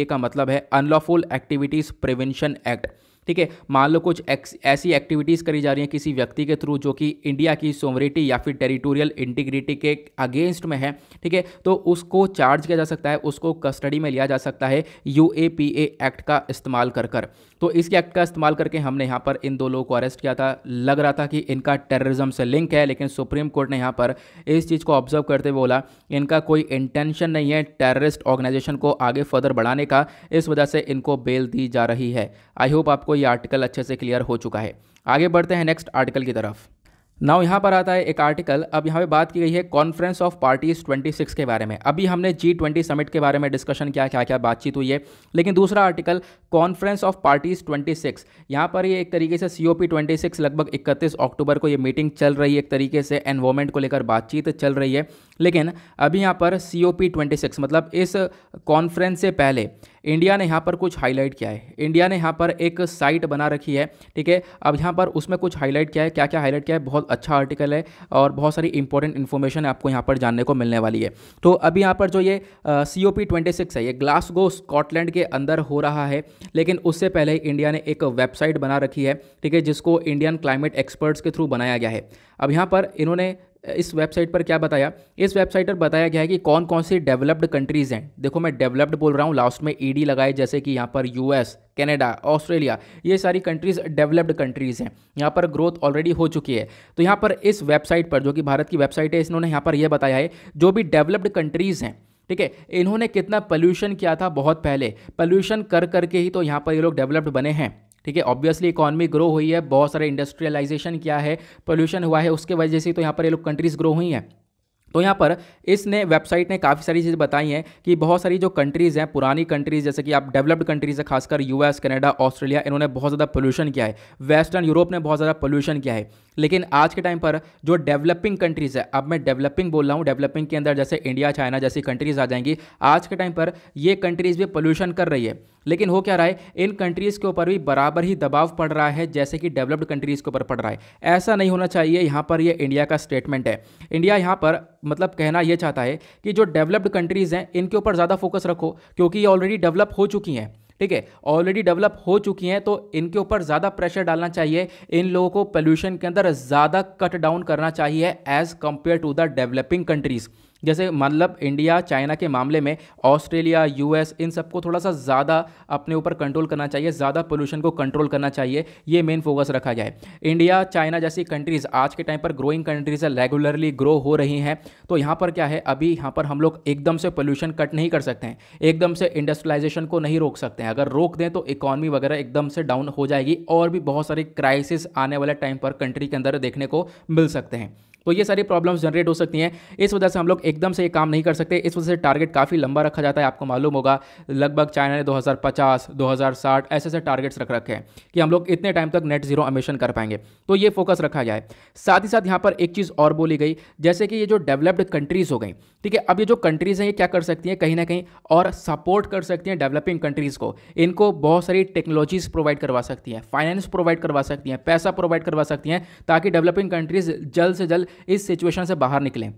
का मतलब है अनलॉफुल एक्टिविटीज़ प्रिवेंशन एक्ट ठीक है मान लो कुछ ऐसी एक्टिविटीज़ करी जा रही हैं किसी व्यक्ति के थ्रू जो कि इंडिया की सोमरिटी या फिर टेरिटोरियल इंटीग्रिटी के अगेंस्ट में है ठीक है तो उसको चार्ज किया जा सकता है उसको कस्टडी में लिया जा सकता है यू एक्ट का इस्तेमाल कर कर तो इसके एक्ट का इस्तेमाल करके हमने यहाँ पर इन दो लोगों को अरेस्ट किया था लग रहा था कि इनका टेररिज्म से लिंक है लेकिन सुप्रीम कोर्ट ने यहाँ पर इस चीज़ को ऑब्जर्व करते हुए बोला इनका कोई इंटेंशन नहीं है टेररिस्ट ऑर्गेनाइजेशन को आगे फर्दर बढ़ाने का इस वजह से इनको बेल दी जा रही है आई होप आपको ये आर्टिकल अच्छे से क्लियर हो चुका है आगे बढ़ते हैं नेक्स्ट आर्टिकल की तरफ नाउ यहाँ पर आता है एक आर्टिकल अब यहाँ पे बात की गई है कॉन्फ्रेंस ऑफ पार्टीज 26 के बारे में अभी हमने जी ट्वेंटी समिट के बारे में डिस्कशन किया क्या क्या बातचीत हुई है लेकिन दूसरा आर्टिकल कॉन्फ्रेंस ऑफ पार्टीज 26 यहाँ पर ये एक तरीके से C O P twenty six लगभग इकतीस अक्टूबर को ये मीटिंग चल रही है एक तरीके से एनवायरमेंट को लेकर बातचीत चल रही है लेकिन अभी यहाँ पर C O P twenty six मतलब इस कॉन्फ्रेंस से पहले इंडिया ने यहाँ पर कुछ हाईलाइट किया है इंडिया ने यहाँ पर एक साइट बना रखी है ठीक है अब यहाँ पर उसमें कुछ हाईलाइट किया है क्या क्या हाईलाइट किया है बहुत अच्छा आर्टिकल है और बहुत सारी इंपॉर्टेंट इन्फॉर्मेशन आपको यहाँ पर जानने को मिलने वाली है तो अभी यहाँ पर जो ये C O P twenty six है ये ग्लासगो स्कॉटलैंड के अंदर हो रहा है लेकिन उससे पहले इंडिया ने एक वेबसाइट बना रखी है ठीक है जिसको इंडियन क्लाइमेट एक्सपर्ट्स के थ्रू बनाया गया है अब यहाँ पर इन्होंने इस वेबसाइट पर क्या बताया इस वेबसाइट पर बताया गया है कि कौन कौन सी डेवलप्ड कंट्रीज़ हैं देखो मैं डेवलप्ड बोल रहा हूँ लास्ट में ईडी e लगाए जैसे कि यहाँ पर यूएस कनाडा ऑस्ट्रेलिया ये सारी कंट्रीज़ डेवलप्ड कंट्रीज़ हैं यहाँ पर ग्रोथ ऑलरेडी हो चुकी है तो यहाँ पर इस वेबसाइट पर जो कि भारत की वेबसाइट है इन्होंने यहाँ पर यह बताया है जो भी डेवलप्ड कंट्रीज़ हैं ठीक है इन्होंने कितना पोल्यूशन किया था बहुत पहले पोल्यूशन कर करके ही तो यहाँ पर ये लोग डेवलप्ड बने हैं ठीक है ऑब्वियसली इकॉनमी ग्रो हुई है बहुत सारे इंडस्ट्रियलाइजेशन किया है पोल्यूशन हुआ है उसके वजह से तो यहाँ पर ये लोग कंट्रीज़ ग्रो हुई हैं तो यहाँ पर इसने वेबसाइट ने काफ़ी सारी चीज़ें बताई हैं कि बहुत सारी जो कंट्रीज़ हैं पुरानी कंट्रीज़ जैसे कि आप डेवलप्ड कंट्रीज़ है खासकर यूएस कनाडा ऑस्ट्रेलिया इन्होंने बहुत ज़्यादा पोल्यूशन किया है वेस्टर्न यूरोप ने बहुत ज़्यादा पोल्यूशन किया है लेकिन आज के टाइम पर जो डेवलपिंग कंट्रीज़ है अब मैं डेवलपिंग बोल रहा हूँ डेवलपिंग के अंदर जैसे इंडिया चाइना जैसी कंट्रीज़ आ जाएंगी आज के टाइम पर ये कंट्रीज़ भी पोल्यूशन कर रही है लेकिन हो क्या रहा है इन कंट्रीज़ के ऊपर भी बराबर ही दबाव पड़ रहा है जैसे कि डेवलप्ड कंट्रीज़ के ऊपर पड़ रहा है ऐसा नहीं होना चाहिए यहाँ पर यह इंडिया का स्टेटमेंट है इंडिया यहाँ पर मतलब कहना यह चाहता है कि जो डेवलप्ड कंट्रीज़ हैं इनके ऊपर ज़्यादा फोकस रखो क्योंकि ये ऑलरेडी डेवलप हो चुकी हैं ठीक है ऑलरेडी डेवलप हो चुकी हैं तो इनके ऊपर ज़्यादा प्रेशर डालना चाहिए इन लोगों को पोल्यूशन के अंदर ज़्यादा कट डाउन करना चाहिए as compare to the developing countries जैसे मतलब इंडिया चाइना के मामले में ऑस्ट्रेलिया यूएस इन सबको थोड़ा सा ज़्यादा अपने ऊपर कंट्रोल करना चाहिए ज़्यादा पोल्यूशन को कंट्रोल करना चाहिए ये मेन फोकस रखा जाए इंडिया चाइना जैसी कंट्रीज़ आज के टाइम पर ग्रोइंग कंट्रीज़ है रेगुलरली ग्रो हो रही हैं तो यहाँ पर क्या है अभी यहाँ पर हम लोग एकदम से पोल्यूशन कट नहीं कर सकते हैं एकदम से इंडस्ट्रियलाइजेशन को नहीं रोक सकते हैं अगर रोक दें तो इकॉनमी वगैरह एकदम से डाउन हो जाएगी और भी बहुत सारी क्राइसिस आने वाले टाइम पर कंट्री के अंदर देखने को मिल सकते हैं तो ये सारी प्रॉब्लम्स जनरेट हो सकती हैं इस वजह से हम लोग एकदम से ये काम नहीं कर सकते इस वजह से टारगेट काफ़ी लंबा रखा जाता है आपको मालूम होगा लगभग चाइना ने 2050 2060 ऐसे ऐसे टारगेट्स रख रखे हैं कि हम लोग इतने टाइम तक नेट जीरो अमेशन कर पाएंगे तो ये फोकस रखा गया है साथ ही साथ यहाँ पर एक चीज़ और बोली गई जैसे कि ये जो डेवलप्ड कंट्रीज़ हो गई ठीक है अब ये जो कंट्रीज़ हैं ये क्या कर सकती हैं कहीं ना कहीं और सपोर्ट कर सकती हैं डेवलपिंग कंट्रीज़ को इनको बहुत सारी टेक्नोलॉजीज़ प्रोवाइड करवा सकती हैं फाइनेंस प्रोवाइड करवा सकती हैं पैसा प्रोवाइड करवा सकती हैं ताकि डेवलपिंग कंट्रीज़ जल्द से जल्द इस सिचुएशन से बाहर निकलें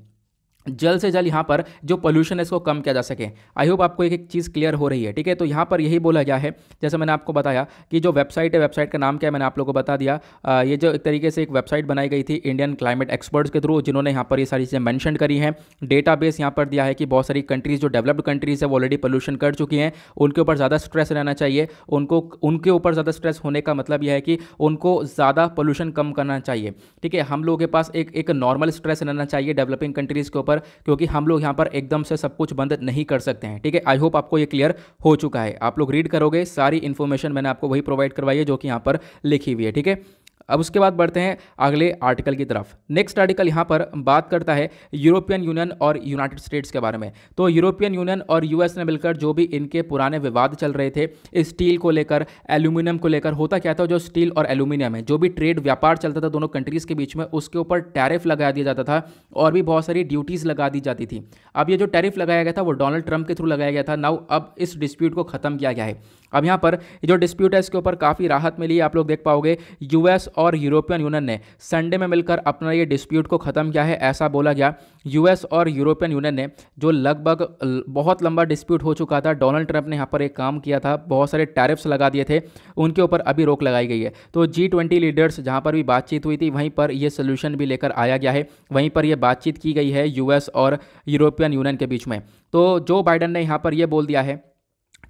जल्द से जल्द यहाँ पर जो पोल्यूशन है इसको कम किया जा सके आई होप आपको एक एक चीज़ क्लियर हो रही है ठीक है तो यहाँ पर यही बोला गया है जैसे मैंने आपको बताया कि जो वेबसाइट है वेबसाइट का नाम क्या है मैंने आप लोगों को बता दिया आ, ये जो एक तरीके से एक वेबसाइट बनाई गई थी इंडियन क्लाइमेट एक्सपर्ट्स के थ्रू जिन्होंने यहाँ पर ये सारी चीज़ें मैंशन करी हैं डेटा बेस यहाँ पर दिया है कि बहुत सारी कंट्रीज़ जो डेवलप्ड कंट्रीज़ है वो ऑलरेडी पोल्यूशन कर चुकी हैं उनके ऊपर ज़्यादा स्ट्रेस रहना चाहिए उनको उनके ऊपर ज़्यादा स्ट्रेस होने का मतलब यह है कि उनको ज़्यादा पोल्यूशन कम करना चाहिए ठीक है हम लोगों के पास एक एक नॉर्मल स्ट्रेस रहना चाहिए डेवलपिंग कंट्रीज़ के ऊपर पर क्योंकि हम लोग यहाँ पर एकदम से सब कुछ बंद नहीं कर सकते हैं ठीक है आई होप आपको ये क्लियर हो चुका है आप लोग रीड करोगे सारी इन्फॉर्मेशन मैंने आपको वही प्रोवाइड करवाई है जो कि यहाँ पर लिखी हुई है ठीक है अब उसके बाद बढ़ते हैं अगले आर्टिकल की तरफ नेक्स्ट आर्टिकल यहाँ पर बात करता है यूरोपियन यूनियन और यूनाइटेड स्टेट्स के बारे में तो यूरोपियन यूनियन और यूएस ने मिलकर जो भी इनके पुराने विवाद चल रहे थे स्टील को लेकर एल्यूमिनियम को लेकर होता क्या था जो स्टील और एल्यूमिनियम है जो भी ट्रेड व्यापार चलता था दोनों कंट्रीज़ के बीच में उसके ऊपर टैरिफ लगा दिया जाता था और भी बहुत सारी ड्यूटीज़ लगा दी जाती थी अब ये जो टैरिफ लगाया गया था वो डोनाल्ड ट्रंप के थ्रू लगाया गया था नाउ अब इस डिस्प्यूट को खत्म किया गया है अब यहाँ पर जो डिस्प्यूट है इसके ऊपर काफ़ी राहत मिली है आप लोग देख पाओगे यूएस और यूरोपियन यूनियन ने संडे में मिलकर अपना ये डिस्प्यूट को ख़त्म किया है ऐसा बोला गया यूएस और यूरोपियन यूनियन ने जो लगभग बहुत लंबा डिस्प्यूट हो चुका था डोनाल्ड ट्रंप ने यहाँ पर एक काम किया था बहुत सारे टैरिफ्स लगा दिए थे उनके ऊपर अभी रोक लगाई गई है तो जी लीडर्स जहाँ पर भी बातचीत हुई थी वहीं पर यह सोल्यूशन भी लेकर आया गया है वहीं पर यह बातचीत की गई है यूएस और यूरोपियन यूनियन के बीच में तो जो बाइडन ने यहाँ पर यह बोल दिया है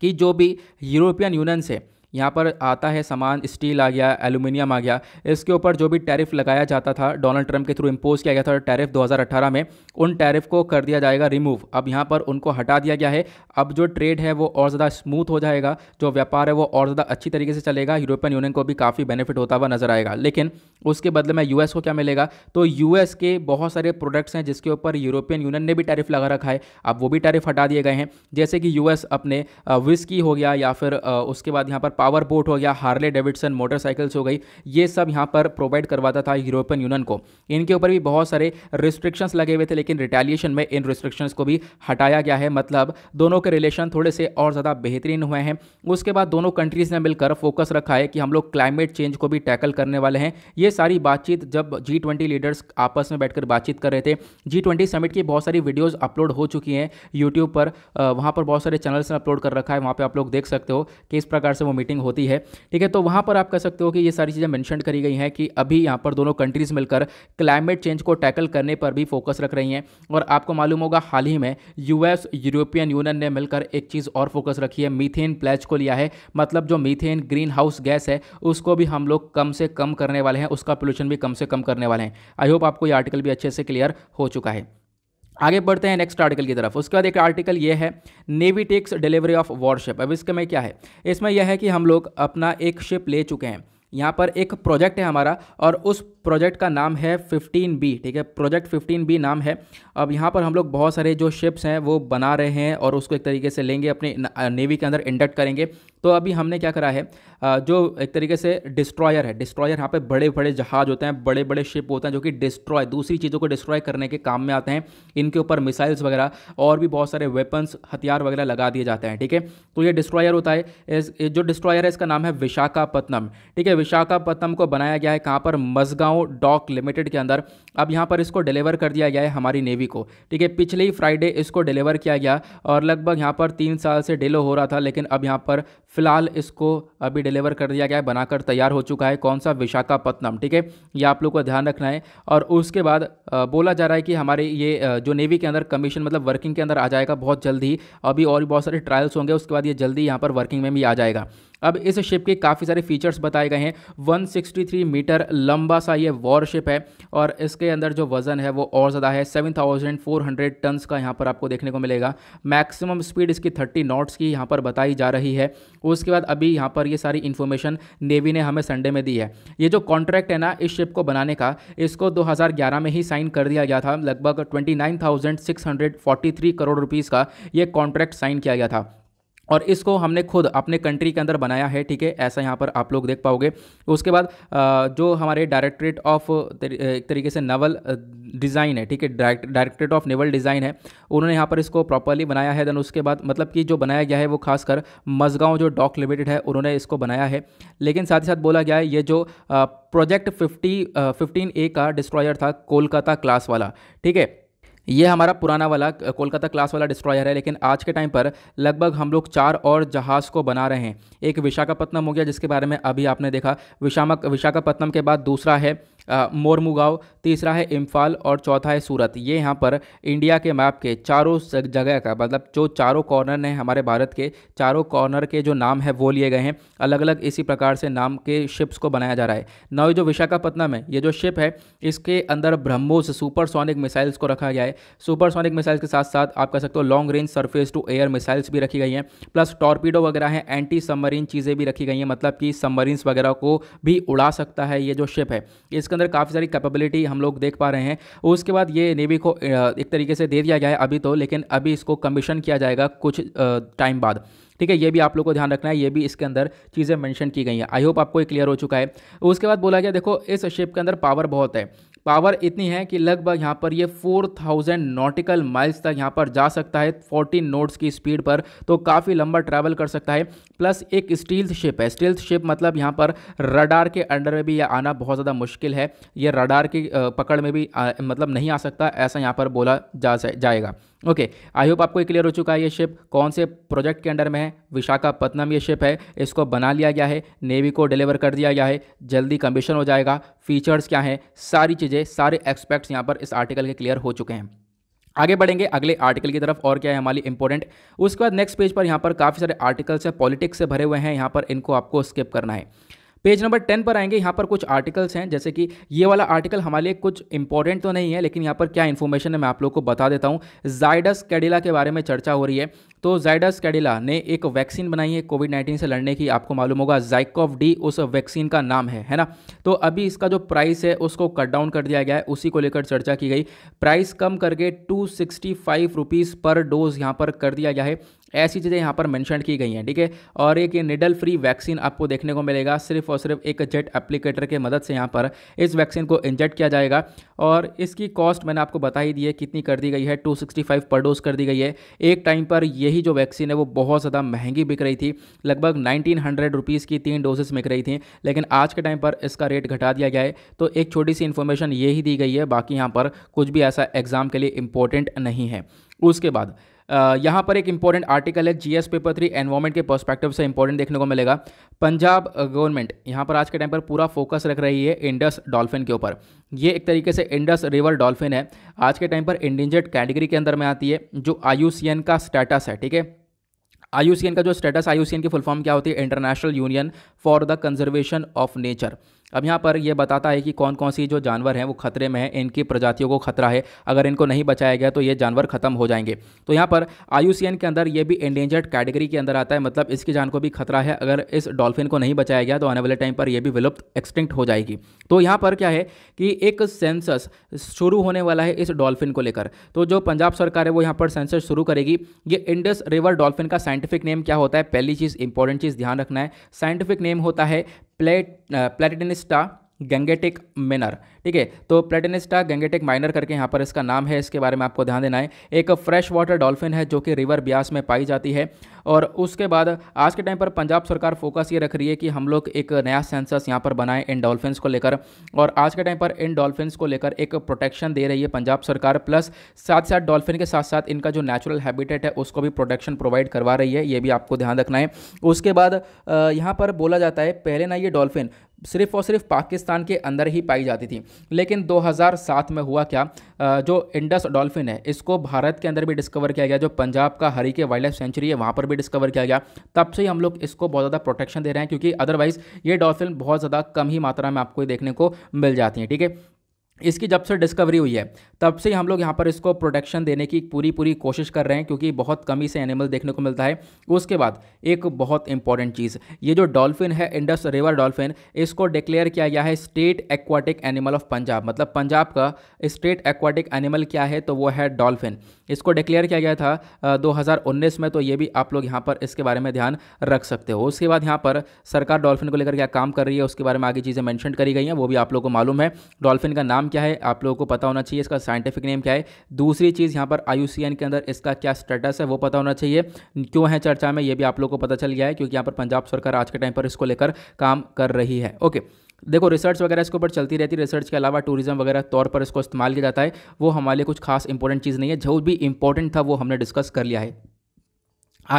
कि जो भी यूरोपियन यूनियन से यहाँ पर आता है सामान स्टील आ गया एलुमिनियम आ गया इसके ऊपर जो भी टैरिफ लगाया जाता था डोनाल्ड ट्रंप के थ्रू इम्पोज किया गया था टैरिफ 2018 में उन टैरिफ को कर दिया जाएगा रिमूव अब यहाँ पर उनको हटा दिया गया है अब जो ट्रेड है वो और ज़्यादा स्मूथ हो जाएगा जो व्यापार है वो और ज़्यादा अच्छी तरीके से चलेगा यूरोपियन यूनियन को भी काफ़ी बेनिफिट होता हुआ नजर आएगा लेकिन उसके बदले में यूएस को क्या मिलेगा तो यूएस के बहुत सारे प्रोडक्ट्स हैं जिसके ऊपर यूरोपियन यूनियन ने भी टैरिफ लगा रखा है अब वो भी टैरिफ हटा दिए गए हैं जैसे कि यूएस अपने विस्की हो गया या फिर उसके बाद यहाँ पर पावर बोट हो गया हार्ले डेविडसन मोटरसाइकिल्स हो गई ये सब यहाँ पर प्रोवाइड करवाता था यूरोपियन यूनियन को इनके ऊपर भी बहुत सारे रिस्ट्रिक्शंस लगे हुए थे लेकिन रिटेलिएशन में इन रिस्ट्रिक्शंस को भी हटाया गया है मतलब दोनों के रिलेशन थोड़े से और ज़्यादा बेहतरीन हुए हैं उसके बाद दोनों कंट्रीज़ ने मिलकर फोकस रखा है कि हम लोग क्लाइमेट चेंज को भी टैकल करने वाले हैं ये सारी बातचीत जब जी लीडर्स आपस में बैठकर बातचीत कर रहे थे जी ट्वेंटी समिट की बहुत सारी वीडियोज़ अपलोड हो चुकी हैं यूट्यूब पर वहाँ पर बहुत सारे चैनल्स ने अपलोड कर रखा है वहाँ पर आप लोग देख सकते हो कि इस प्रकार से वो मीटिंग शॉपिंग होती है ठीक है तो वहां पर आप कह सकते हो कि ये सारी चीज़ें मेंशन करी गई हैं कि अभी यहां पर दोनों कंट्रीज़ मिलकर क्लाइमेट चेंज को टैकल करने पर भी फोकस रख रही हैं और आपको मालूम होगा हाल ही में यूएस यूरोपियन यूनियन ने मिलकर एक चीज़ और फोकस रखी है मीथेन प्लेच को लिया है मतलब जो मीथेन ग्रीन हाउस गैस है उसको भी हम लोग कम से कम करने वाले हैं उसका पोल्यूशन भी कम से कम करने वाले हैं आई होप आपको ये आर्टिकल भी अच्छे से क्लियर हो चुका है आगे बढ़ते हैं नेक्स्ट आर्टिकल की तरफ उसके बाद एक आर्टिकल ये है navy takes delivery of warship अब इसके में क्या है इसमें यह है कि हम लोग अपना एक शिप ले चुके हैं यहाँ पर एक प्रोजेक्ट है हमारा और उस प्रोजेक्ट का नाम है 15B ठीक है प्रोजेक्ट 15B नाम है अब यहाँ पर हम लोग बहुत सारे जो शिप्स हैं वो बना रहे हैं और उसको एक तरीके से लेंगे अपने नेवी के अंदर इंडक्ट करेंगे तो अभी हमने क्या करा है जो एक तरीके से डिस्ट्रॉयर है डिस्ट्रॉयर यहाँ पे बड़े बड़े जहाज होते हैं बड़े बड़े शिप होते हैं जो कि डिस्ट्रॉय दूसरी चीज़ों को डिस्ट्रॉय करने के काम में आते हैं इनके ऊपर मिसाइल्स वगैरह और भी बहुत सारे वेपन्स हथियार वगैरह लगा दिए जाते हैं ठीक है तो ये डिस्ट्रॉयर होता है जो डिस्ट्रॉयर है इसका नाम है विशाखापत्नम ठीक है विशाखापत्नम को बनाया गया है कहाँ पर मजगांव डॉक लिमिटेड के अंदर अब यहाँ पर इसको डिलीवर कर दिया गया है हमारी नेवी को ठीक है पिछले ही फ्राइडे इसको डिलीवर किया गया और लगभग यहाँ पर तीन साल से डिलो हो रहा था लेकिन अब यहाँ पर फिलहाल इसको अभी डिलीवर कर दिया गया है बनाकर तैयार हो चुका है कौन सा विशाखापत्नम ठीक है ये आप लोग को ध्यान रखना है और उसके बाद बोला जा रहा है कि हमारे ये जो नेवी के अंदर कमीशन मतलब वर्किंग के अंदर आ जाएगा बहुत जल्दी अभी और भी बहुत सारे ट्रायल्स होंगे उसके बाद ये जल्दी यहाँ पर वर्किंग में भी आ जाएगा अब इस शिप के काफ़ी सारे फीचर्स बताए गए हैं 163 मीटर लंबा सा ये वॉर शिप है और इसके अंदर जो वज़न है वो और ज़्यादा है 7400 टन्स का यहाँ पर आपको देखने को मिलेगा मैक्सिमम स्पीड इसकी 30 नॉट्स की यहाँ पर बताई जा रही है उसके बाद अभी यहाँ पर ये सारी इन्फॉर्मेशन नेवी ने हमें संडे में दी है ये जो कॉन्ट्रैक्ट है ना इस शिप को बनाने का इसको दो में ही साइन कर दिया गया था लगभग ट्वेंटी करोड़ रुपीज़ का ये कॉन्ट्रैक्ट साइन किया गया था और इसको हमने खुद अपने कंट्री के अंदर बनाया है ठीक है ऐसा यहाँ पर आप लोग देख पाओगे उसके बाद जो हमारे डायरेक्टरेट ऑफ एक तरीके से नवल डिज़ाइन है ठीक है डायरेक्टरेट ऑफ नेवल डिज़ाइन है उन्होंने यहाँ पर इसको प्रॉपरली बनाया है देन उसके बाद मतलब कि जो बनाया गया है वो खासकर मजगांव जो डॉक लिमिटेड है उन्होंने इसको बनाया है लेकिन साथ ही साथ बोला गया है ये जो प्रोजेक्ट फिफ्टी फिफ्टीन ए का डिस्ट्रॉयर था कोलकाता क्लास वाला ठीक है ये हमारा पुराना वाला कोलकाता क्लास वाला डिस्ट्रॉयर है लेकिन आज के टाइम पर लगभग हम लोग चार और जहाज़ को बना रहे हैं एक विशाखापत्नम हो गया जिसके बारे में अभी आपने देखा विशामक विशाखापत्नम के बाद दूसरा है मोरमुगाव तीसरा है इम्फाल और चौथा है सूरत ये यहाँ पर इंडिया के मैप के चारों जगह का मतलब जो चारों कॉर्नर हैं हमारे भारत के चारों कॉर्नर के जो नाम है वो लिए गए हैं अलग अलग इसी प्रकार से नाम के शिप्स को बनाया जा रहा है नव जो विशाखापत्नम है ये जो शिप है इसके अंदर ब्रह्मोस सुपरसोनिक मिसाइल्स को रखा गया है सुपरसोनिक मिसाइल्स के साथ साथ आप कह सकते हो long range surface to air missiles भी रखी गई हैं प्लस टॉर्पीडो वगैरह हैं एंटी सबमरीन चीज़ें भी रखी गई हैं मतलब कि सबमरीन्स वगैरह को भी उड़ा सकता है ये जो शिप है इसके अंदर काफ़ी सारी कैपेबिलिटी हम लोग देख पा रहे हैं उसके बाद ये नेवी को एक तरीके से दे दिया गया है अभी तो लेकिन अभी इसको कमीशन किया जाएगा कुछ टाइम बाद ठीक है ये भी आप लोग को ध्यान रखना है ये भी इसके अंदर चीज़ें मेंशन की गई हैं आई होप आपको क्लियर हो चुका है उसके बाद बोला गया देखो इस शिप के अंदर पावर बहुत है पावर इतनी है कि लगभग यहाँ पर ये 4000 नॉटिकल माइल्स तक यहाँ पर जा सकता है 14 नोट्स की स्पीड पर तो काफ़ी लंबा ट्रैवल कर सकता है प्लस एक स्टील्थ शिप है स्टील्थ शिप मतलब यहाँ पर रडार के अंडर में भी यह आना बहुत ज़्यादा मुश्किल है ये रडार की पकड़ में भी आ, मतलब नहीं आ सकता ऐसा यहाँ पर बोला जा जाएगा ओके आई होप आपको क्लियर हो चुका है ये शिप कौन से प्रोजेक्ट के अंडर में है विशाखापत्नम ये शिप है इसको बना लिया गया है नेवी को डिलीवर कर दिया गया है जल्दी कमीशन हो जाएगा फीचर्स क्या हैं सारी चीज़ें सारे एक्सपेक्ट्स यहाँ पर इस आर्टिकल के क्लियर हो चुके हैं आगे बढ़ेंगे अगले आर्टिकल की तरफ और क्या है हमारी इंपॉर्टेंट उसके बाद नेक्स्ट पेज पर यहाँ पर काफ़ी सारे आर्टिकल्स हैं पॉलिटिक्स से भरे हुए हैं यहाँ पर इनको आपको स्किप करना है पेज नंबर टेन पर आएंगे यहाँ पर कुछ आर्टिकल्स हैं जैसे कि ये वाला आर्टिकल हमारे लिए कुछ इंपॉर्टेंट तो नहीं है लेकिन यहाँ पर क्या इन्फॉर्मेशन है मैं आप लोग को बता देता हूँ जाइडस कैडिला के बारे में चर्चा हो रही है तो जाइडस कैडिला ने एक वैक्सीन बनाई है कोविड नाइन्टीन से लड़ने की आपको मालूम होगा जाइकॉफ डी उस वैक्सीन का नाम है है ना तो अभी इसका जो प्राइस है उसको कट डाउन कर दिया गया है उसी को लेकर चर्चा की गई प्राइस कम करके टू सिक्सटी फाइव रुपीज़ पर डोज यहाँ पर कर दिया गया है ऐसी चीज़ें यहाँ पर मेंशन की गई हैं ठीक है ठीके? और एक ये निडल फ्री वैक्सीन आपको देखने को मिलेगा सिर्फ और सिर्फ एक जेट एप्लीकेटर के मदद से यहाँ पर इस वैक्सीन को इंजेक्ट किया जाएगा और इसकी कॉस्ट मैंने आपको बता ही दी है कितनी कर दी गई है 265 पर डोज कर दी गई है एक टाइम पर यही जो वैक्सीन है वो बहुत ज़्यादा महंगी बिक रही थी लगभग नाइनटीन हंड्रेड रुपीज़ की तीन डोजेस बिक रही थी लेकिन आज के टाइम पर इसका रेट घटा दिया गया है तो एक छोटी सी इन्फॉर्मेशन यही दी गई है बाकी यहाँ पर कुछ भी ऐसा एग्ज़ाम के लिए इम्पोर्टेंट नहीं है उसके बाद यहाँ पर एक इंपॉर्टेंट आर्टिकल है जीएस पेपर थ्री एनवायरमेंट के पर्सपेक्टिव से इंपॉर्टेंट देखने को मिलेगा पंजाब गवर्नमेंट यहाँ पर आज के टाइम पर पूरा फोकस रख रही है इंडस डॉल्फिन के ऊपर ये एक तरीके से इंडस रिवर डॉल्फिन है आज के टाइम पर इंडेंजर्ड कैटेगरी के अंदर में आती है जो आई का स्टेटस है ठीक है आई का जो स्टेटस आयुसीएन की फुल फॉर्म क्या होती है International Union for the Conservation of Nature अब यहाँ पर यह बताता है कि कौन कौन सी जो जानवर हैं वो खतरे में हैं इनकी प्रजातियों को खतरा है अगर इनको नहीं बचाया गया तो ये जानवर खत्म हो जाएंगे तो यहाँ पर आई के अंदर ये भी इंडेंजर्ड कैटेगरी के अंदर आता है मतलब इसकी जान को भी खतरा है अगर इस डॉल्फिन को नहीं बचाया गया तो आने वाले टाइम पर यह भी विलुप्त एक्सटिंक्ट हो जाएगी तो यहाँ पर क्या है कि एक सेंसस शुरू होने वाला है इस डॉल्फिन को लेकर तो जो पंजाब सरकार है वो यहाँ पर सेंसस शुरू करेगी ये इंडस रिवर डॉल्फिन का साइंटिफिक नेम क्या होता है पहली चीज़ इंपॉर्टेंट चीज़ ध्यान रखना है साइंटिफिक नेम होता है plat, uh, platinum star Gangetic minor ठीक है तो प्लेटेनिस्टा गैंगेटिक माइनर करके यहाँ पर इसका नाम है इसके बारे में आपको ध्यान देना है एक फ्रेश वाटर डॉल्फिन है जो कि रिवर ब्यास में पाई जाती है और उसके बाद आज के टाइम पर पंजाब सरकार फोकस ये रख रही है कि हम लोग एक नया सेंसस यहाँ पर बनाएं इन डॉल्फिनस को लेकर और आज के टाइम पर इन डॉल्फिनस को लेकर एक प्रोटेक्शन दे रही है पंजाब सरकार प्लस साथ साथ डॉल्फिन के साथ साथ इनका जो नेचुरल हैबिटेट है उसको भी प्रोटेक्शन प्रोवाइड करवा रही है ये भी आपको ध्यान रखना है उसके बाद यहाँ पर बोला जाता है पहले ना ये डॉल्फिन सिर्फ और सिर्फ पाकिस्तान के अंदर ही पाई जाती थी लेकिन 2007 में हुआ क्या जो इंडस डॉल्फिन है इसको भारत के अंदर भी डिस्कवर किया गया जो पंजाब का हरी के वाइल्ड लाइफ सेंचुरी है वहाँ पर भी डिस्कवर किया गया तब से ही हम लोग इसको बहुत ज़्यादा प्रोटेक्शन दे रहे हैं क्योंकि अदरवाइज़ ये डॉल्फिन बहुत ज़्यादा कम ही मात्रा में आपको देखने को मिल जाती हैं ठीक है इसकी जब से डिस्कवरी हुई है तब से ही हम लोग यहाँ पर इसको प्रोटेक्शन देने की पूरी पूरी कोशिश कर रहे हैं क्योंकि बहुत कमी से एनिमल देखने को मिलता है उसके बाद एक बहुत इंपॉर्टेंट चीज़ ये जो डॉल्फिन है इंडस रिवर डॉल्फिन इसको डिक्लेयर किया गया है state aquatic animal of Punjab मतलब पंजाब का स्टेट एक्वाटिक एनिमल क्या है तो वो है डॉल्फिन इसको डिक्लेयर किया गया था दो में तो ये भी आप लोग यहाँ पर इसके बारे में ध्यान रख सकते हो उसके बाद यहाँ पर सरकार डॉल्फिन को लेकर क्या काम कर रही है उसके बारे में आगे चीज़ें मैंशन करी गई हैं वो भी आप लोग को मालूम है डॉल्फिन का नाम नाम क्या है आप लोगों को पता होना चाहिए इसका साइंटिफिक नेम क्या है दूसरी चीज़ यहाँ पर आई के अंदर इसका क्या स्टेटस है वो पता होना चाहिए क्यों है चर्चा में ये भी आप लोग को पता चल गया है क्योंकि यहाँ पर पंजाब सरकार आज के टाइम पर इसको लेकर काम कर रही है ओके देखो रिसर्च वगैरह इसके ऊपर चलती रहती है रिसर्च के अलावा टूरिज्म वगैरह तौर पर इसको इस्तेमाल किया जाता है वो हमारे लिए कुछ खास इंपॉर्टेंट चीज़ नहीं है जो भी इंपॉर्टेंट था वो हमने डिस्कस कर लिया है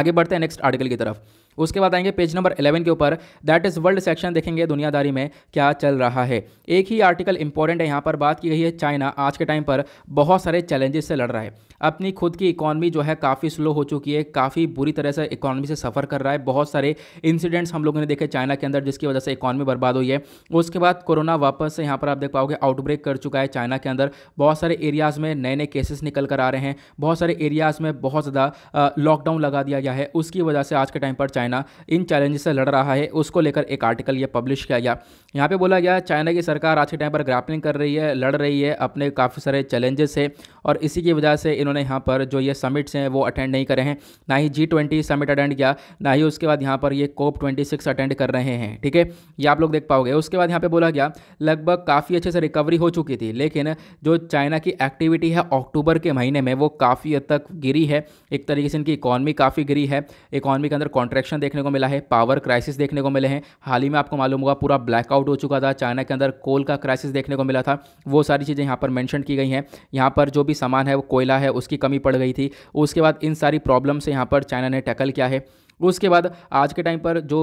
आगे बढ़ते हैं नेक्स्ट आर्टिकल की तरफ उसके बाद आएंगे पेज नंबर इलेवन के ऊपर दैट इज़ वर्ल्ड सेक्शन देखेंगे दुनियादारी में क्या चल रहा है एक ही आर्टिकल इंपॉर्टेंट है यहाँ पर बात की गई है चाइना आज के टाइम पर बहुत सारे चैलेंजेस से लड़ रहा है अपनी खुद की इकॉनमी जो है काफ़ी स्लो हो चुकी है काफ़ी बुरी तरह से इकॉनमी से सफ़र कर रहा है बहुत सारे इंसिडेंट्स हम लोगों ने देखे चाइना के अंदर जिसकी वजह से इकॉनमी बर्बाद हुई है उसके बाद कोरोना वापस से यहाँ पर आप देख पाओगे आउटब्रेक कर चुका है चाइना के अंदर बहुत सारे एरियाज़ में नए नए केसेस निकल कर आ रहे हैं बहुत सारे एरियाज़ में बहुत ज़्यादा लॉकडाउन लगा दिया गया है उसकी वजह से आज के टाइम पर चाइना चाइना इन चैलेंजेस से लड़ रहा है उसको लेकर एक आर्टिकल ये पब्लिश किया गया यहाँ पे बोला गया चाइना की सरकार आज के टाइम पर ग्रैपलिंग कर रही है लड़ रही है अपने काफ़ी सारे चैलेंजेस है और इसी की वजह से इन्होंने यहाँ पर जो ये समिट्स हैं वो अटेंड नहीं करे हैं ना ही जी ट्वेंटी समिट अटेंड किया ना ही उसके बाद यहाँ पर ये कोप ट्वेंटी सिक्स अटेंड कर रहे हैं ठीक है ये आप लोग देख पाओगे उसके बाद यहाँ पर बोला गया लगभग काफ़ी अच्छे से रिकवरी हो चुकी थी लेकिन जो चाइना की एक्टिविटी है अक्टूबर के महीने में वो काफ़ी हद तक गिरी है एक तरीके से इनकी इकॉनमी काफ़ी गिरी है इकॉनमी के अंदर कॉन्ट्रैक्शन रिएक्शन देखने को मिला है पावर क्राइसिस देखने को मिले हैं हाल ही में आपको मालूम होगा पूरा ब्लैकआउट हो चुका था चाइना के अंदर कोल का क्राइसिस देखने को मिला था वो सारी चीज़ें यहाँ पर मैंशन की गई हैं यहाँ पर जो भी सामान है वो कोयला है उसकी कमी पड़ गई थी उसके बाद इन सारी प्रॉब्लम से यहाँ पर चाइना ने टैकल किया है उसके बाद आज के टाइम पर जो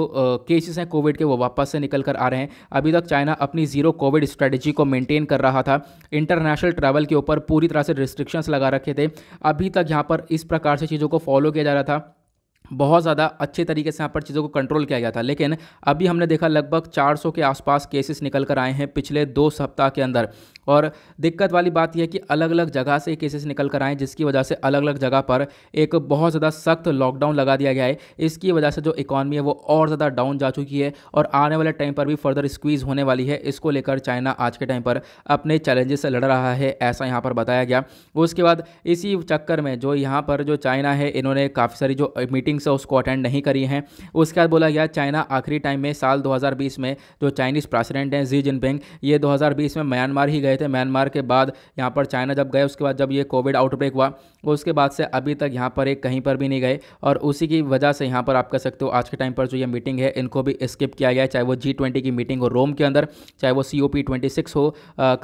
केसेस हैं कोविड के वो वापस से निकल कर आ रहे हैं अभी तक चाइना अपनी ज़ीरो कोविड स्ट्रेटजी को मेंटेन कर रहा था इंटरनेशनल ट्रैवल के ऊपर पूरी तरह से रिस्ट्रिक्शंस लगा रखे थे अभी तक यहाँ पर इस प्रकार से चीज़ों को फॉलो किया जा रहा था बहुत ज़्यादा अच्छे तरीके से यहाँ पर चीज़ों को कंट्रोल किया गया था लेकिन अभी हमने देखा लगभग 400 के आसपास केसेस निकल कर आए हैं पिछले दो सप्ताह के अंदर और दिक्कत वाली बात यह कि अलग अलग जगह से केसेस निकल कर आए जिसकी वजह से अलग अलग जगह पर एक बहुत ज़्यादा सख्त लॉकडाउन लगा दिया गया है इसकी वजह से जो इकॉनमी है वो और ज़्यादा डाउन जा चुकी है और आने वाले टाइम पर भी फर्दर स्क्वीज़ होने वाली है इसको लेकर चाइना आज के टाइम पर अपने चैलेंजेस से लड़ रहा है ऐसा यहाँ पर बताया गया उसके बाद इसी चक्कर में जो यहाँ पर जो चाइना है इन्होंने काफ़ी सारी जो मीटिंग्स है उसको अटेंड नहीं करी हैं उसके बाद बोला गया चाइना आखिरी टाइम में साल दो में जो चाइनीज़ प्रेसिडेंट हैं जी जिनपिंग ये दो में म्यांमार ही गए गए थे म्यांमार के बाद यहाँ पर चाइना जब गए उसके बाद जब ये कोविड आउटब्रेक हुआ उसके बाद से अभी तक यहाँ पर एक कहीं पर भी नहीं गए और उसी की वजह से यहाँ पर आप कह सकते हो आज के टाइम पर जो ये मीटिंग है इनको भी स्किप किया गया चाहे वो जी की मीटिंग हो रोम के अंदर चाहे वो सी ओ हो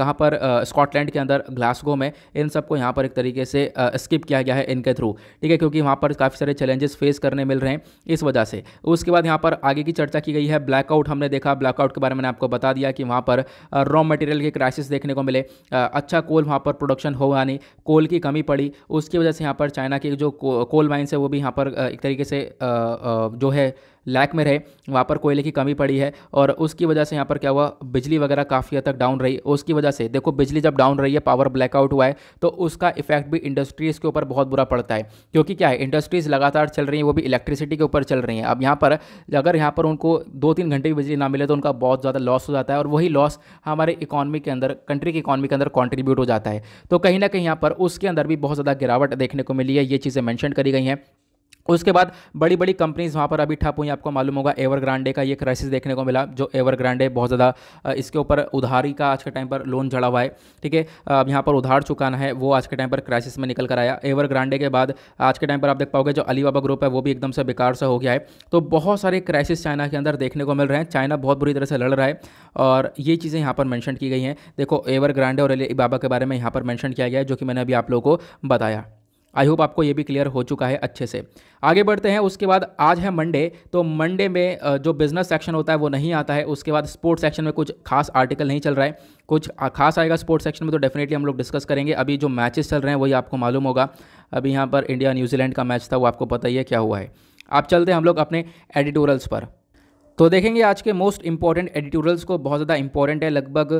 कहाँ पर स्कॉटलैंड के अंदर ग्लासगो में इन सबको यहाँ पर एक तरीके से स्किप किया गया है इनके थ्रू ठीक है क्योंकि वहाँ पर काफ़ी सारे चैलेंजेस फेस करने मिल रहे हैं इस वजह से उसके बाद यहाँ पर आगे की चर्चा की गई है ब्लैकआउट हमने देखा ब्लैकआउट के बारे में आपको बता दिया कि वहाँ पर रॉ मटेरियल की क्राइसिस देखने को को मिले अच्छा कोल वहाँ पर प्रोडक्शन हो यानी कोल की कमी पड़ी उसकी वजह से यहाँ पर चाइना की जो कोल माइन्स है वो भी यहाँ पर एक तरीके से जो है लैक में रहे वहाँ पर कोयले की कमी पड़ी है और उसकी वजह से यहाँ पर क्या हुआ बिजली वगैरह काफ़ी हद तक डाउन रही उसकी वजह से देखो बिजली जब डाउन रही है पावर ब्लैकआउट हुआ है तो उसका इफेक्ट भी इंडस्ट्रीज़ के ऊपर बहुत बुरा पड़ता है क्योंकि क्या है इंडस्ट्रीज़ लगातार चल रही हैं वो भी इलेक्ट्रिसिटी के ऊपर चल रही हैं अब यहाँ पर अगर यहाँ पर उनको दो तीन घंटे की बिजली ना मिले तो उनका बहुत ज़्यादा लॉस हो जाता है और वही लॉस हमारे इकॉनमी के अंदर कंट्री की इकॉनमी के अंदर कॉन्ट्रीब्यूट हो जाता है तो कहीं ना कहीं यहाँ पर उसके अंदर भी बहुत ज़्यादा गिरावट देखने को मिली है ये चीज़ें मैंशन करी गई हैं उसके बाद बड़ी बड़ी कंपनीज़ वहाँ पर अभी ठप हुई आपको मालूम होगा एवरग्रांडे का ये क्राइसिस देखने को मिला जो एवरग्रांडे बहुत ज़्यादा इसके ऊपर उधारी का आज के टाइम पर लोन जड़ा हुआ है ठीक है अब यहाँ पर उधार चुकाना है वो आज के टाइम पर क्राइसिस में निकल कर आया एवरग्रांडे के बाद आज के टाइम पर आप देख पाओगे जो अलीबाबा ग्रुप है वो भी एकदम से बेकार सा हो गया है तो बहुत सारे क्राइसिस चाइना के अंदर देखने को मिल रहे हैं चाइना बहुत बुरी तरह से लड़ रहा है और ये चीज़ें यहाँ पर मैंशन की गई हैं देखो एवरग्रांडे और अली के बारे में यहाँ पर मैंशन किया गया है जो कि मैंने अभी आप लोगों को बताया आई होप आपको ये भी क्लियर हो चुका है अच्छे से आगे बढ़ते हैं उसके बाद आज है मंडे तो मंडे में जो बिजनेस सेक्शन होता है वो नहीं आता है उसके बाद स्पोर्ट्स सेक्शन में कुछ खास आर्टिकल नहीं चल रहा है कुछ खास आएगा स्पोर्ट्स सेक्शन में तो डेफिनेटली हम लोग डिस्कस करेंगे अभी जो मैचेस चल रहे हैं वही आपको मालूम होगा अभी यहाँ पर इंडिया न्यूजीलैंड का मैच था वो आपको पता ही है क्या हुआ है आप चलते हैं हम लोग अपने एडिटोरल्स पर तो देखेंगे आज के मोस्ट इंपॉर्टेंट एडिटोरियल्स को बहुत ज़्यादा इंपॉर्टेंट है लगभग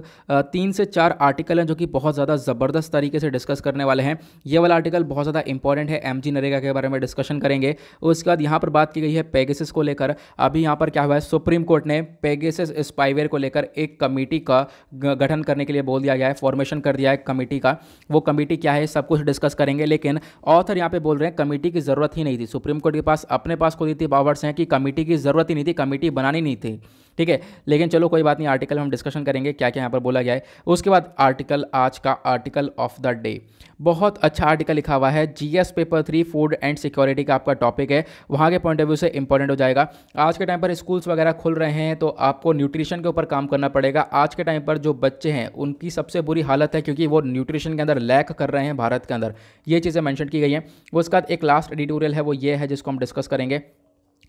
तीन से चार आर्टिकल हैं जो कि बहुत ज़्यादा ज़बरदस्त तरीके से डिस्कस करने वाले हैं ये वाला आर्टिकल बहुत ज़्यादा इंपॉर्टेंट है एम जी नरेगा के बारे में डिस्कशन करेंगे उसके बाद यहाँ पर बात की गई है पेगेसिस को लेकर अभी यहाँ पर क्या हुआ है सुप्रीम कोर्ट ने पेगेसिस स्पाईवेयर को लेकर एक कमेटी का गठन करने के लिए बोल दिया गया है फॉर्मेशन कर दिया है कमेटी का वो कमेटी क्या है सब कुछ डिस्कस करेंगे लेकिन ऑथर यहाँ पर बोल रहे हैं कमेटी की ज़रूरत ही नहीं थी सुप्रीम कोर्ट के पास अपने पास खुद इतनी पावर्स हैं कि कमेटी की ज़रूरत ही नहीं थी कमेटी बना बनानी नहीं थी ठीक है लेकिन चलो कोई बात नहीं आर्टिकल में हम डिस्कशन करेंगे क्या क्या यहाँ पर बोला गया है उसके बाद आर्टिकल आज का आर्टिकल ऑफ द डे बहुत अच्छा आर्टिकल लिखा हुआ है GS paper three food and security का आपका टॉपिक है वहाँ के पॉइंट ऑफ व्यू से इंपॉर्टेंट हो जाएगा आज के टाइम पर स्कूल्स वगैरह खुल रहे हैं तो आपको न्यूट्रिशन के ऊपर काम करना पड़ेगा आज के टाइम पर जो बच्चे हैं उनकी सबसे बुरी हालत है क्योंकि वो न्यूट्रिशन के अंदर लैक कर रहे हैं भारत के अंदर ये चीज़ें मैंशन की गई हैं उसके बाद एक लास्ट एडिटोरियल है वो ये है जिसको हम डिस्कस करेंगे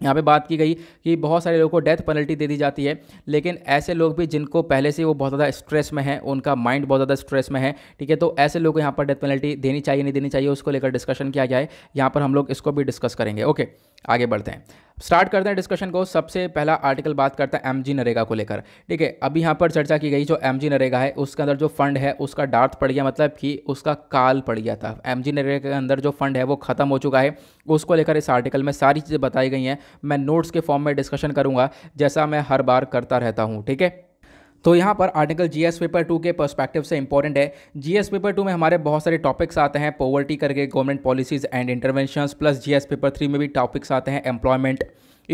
यहाँ पे बात की गई कि बहुत सारे लोगों को डेथ पेनल्टी दे दी जाती है लेकिन ऐसे लोग भी जिनको पहले से वो बहुत ज़्यादा स्ट्रेस में है उनका माइंड बहुत ज़्यादा स्ट्रेस में है ठीक है तो ऐसे लोग यहाँ पर डेथ पेनल्टी देनी चाहिए नहीं देनी चाहिए उसको लेकर डिस्कशन किया गया है यहाँ पर हम लोग इसको भी डिस्कस करेंगे ओके आगे बढ़ते हैं स्टार्ट करते हैं डिस्कशन को सबसे पहला आर्टिकल बात करता है एम जी नरेगा को लेकर ठीक है अभी यहाँ पर चर्चा की गई जो एम जी नरेगा है उसके अंदर जो फंड है उसका डार्थ पड़ गया मतलब कि उसका काल पड़ गया था एम जी नरेगा के अंदर जो फंड है वो खत्म हो चुका है उसको लेकर इस आर्टिकल में सारी चीज़ें बताई गई हैं मैं नोट्स के फॉर्म में डिस्कशन करूँगा जैसा मैं हर बार करता रहता हूँ ठीक है तो यहाँ पर आर्टिकल जीएस पेपर टू के पर्सपेक्टिव से इंपॉर्टेंट है जीएस पेपर टू में हमारे बहुत सारे टॉपिक्स आते हैं पॉवर्टी करके government policies and interventions plus GS paper three में भी टॉपिक्स आते हैं employment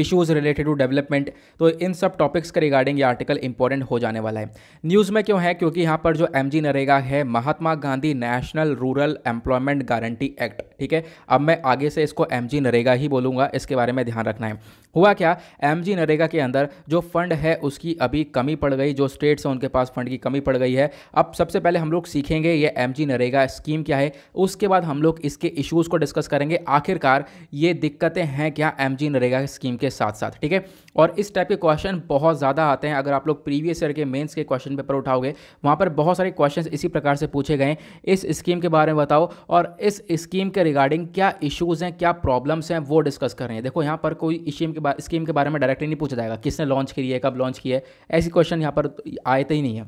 issues related to development तो इन सब टॉपिक्स के रिगार्डिंग ये आर्टिकल इंपॉर्टेंट हो जाने वाला है न्यूज़ में क्यों है क्योंकि यहाँ पर जो एम नरेगा है Mahatma Gandhi national rural employment guarantee Act ठीक है अब मैं आगे से इसको एम नरेगा ही बोलूँगा इसके बारे में ध्यान रखना है हुआ क्या एम नरेगा के अंदर जो फंड है उसकी अभी कमी पड़ गई जो स्टेट्स हैं उनके पास फंड की कमी पड़ गई है अब सबसे पहले हम लोग सीखेंगे ये एम नरेगा स्कीम क्या है उसके बाद हम लोग इसके इश्यूज़ को डिस्कस करेंगे आखिरकार ये दिक्कतें हैं क्या एम नरेगा स्कीम के के साथ साथ ठीक है और इस टाइप के क्वेश्चन बहुत ज़्यादा आते हैं अगर आप लोग प्रीवियस ईयर के मेंस के क्वेश्चन पेपर उठाओगे वहाँ पर बहुत सारे क्वेश्चन इसी प्रकार से पूछे गए इस स्कीम के बारे में बताओ और इस स्कीम के रिगार्डिंग क्या इशूज़ हैं क्या प्रॉब्लम्स हैं वो डिस्कस कर रहे हैं देखो यहाँ पर कोई स्कीम के बारे स्कीम के बारे में डायरेक्टली नहीं पूछा जाएगा किसने लॉन्च करी है कब लॉन्च किया है ऐसे क्वेश्चन यहाँ पर आए तो ही नहीं है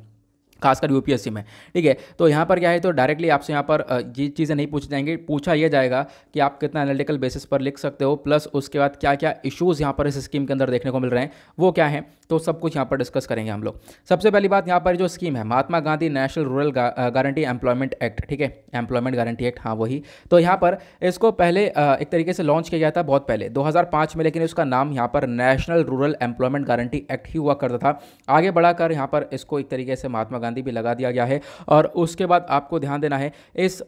खासकर यूपीएससी में ठीक है तो यहाँ पर क्या है तो डायरेक्टली आपसे यहाँ पर ये चीज़ें नहीं पूछी जाएंगी पूछा यह जाएगा कि आप कितना एनालिटिकल बेसिस पर लिख सकते हो प्लस उसके बाद क्या क्या इश्यूज़ यहाँ पर इस स्कीम के अंदर देखने को मिल रहे हैं वो क्या है तो सब कुछ यहाँ पर डिस्कस करेंगे हम लोग सबसे पहली बात यहाँ पर जो स्कीम है Mahatma Gandhi national Rural Guarantee Employment Act ठीक है एम्प्लॉयमेंट गारंटी एक्ट हाँ वही तो यहाँ पर इसको पहले एक तरीके से लॉन्च किया गया था बहुत पहले 2005 में लेकिन उसका नाम यहाँ पर National rural employment guarantee Act ही हुआ करता था आगे बढ़ाकर यहाँ पर इसको एक तरीके से महात्मा गांधी भी लगा दिया गया है और उसके बाद आपको ध्यान देना है इस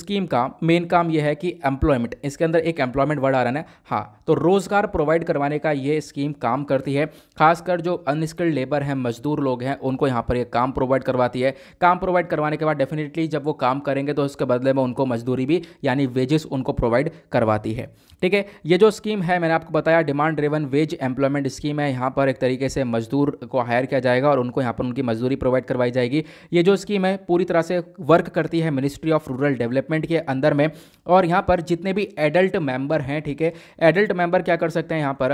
स्कीम का मेन काम यह है कि एम्प्लॉयमेंट इसके अंदर एक एम्प्लॉयमेंट वर्ड आ रहा है हाँ तो रोज़गार प्रोवाइड करवाने का ये स्कीम काम करती है खासकर ज़्यादातर जो अनस्किल्ड लेबर हैं मजदूर लोग हैं उनको यहाँ पर ये काम प्रोवाइड करवाती है काम प्रोवाइड करवाने के बाद डेफिनेटली जब वो काम करेंगे तो उसके बदले में उनको मजदूरी भी यानी वेजेस उनको प्रोवाइड करवाती है ठीक है ये जो स्कीम है मैंने आपको बताया demand driven wage employment scheme है यहाँ पर एक तरीके से मजदूर को हायर किया जाएगा और उनको यहाँ पर उनकी मजदूरी प्रोवाइड करवाई जाएगी ये जो स्कीम है पूरी तरह से वर्क करती है मिनिस्ट्री ऑफ रूरल डेवलपमेंट के अंदर में और यहाँ पर जितने भी एडल्ट मेंबर हैं ठीक है एडल्ट मेंबर क्या कर सकते हैं यहाँ पर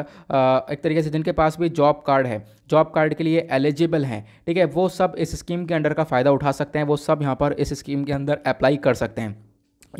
एक तरीके से जिनके पास भी जॉब कार्ड है है जॉब कार्ड के लिए एलिजिबल हैं ठीक है वो सब इस स्कीम के अंडर का फ़ायदा उठा सकते हैं वो सब यहाँ पर इस स्कीम के अंदर अप्लाई कर सकते हैं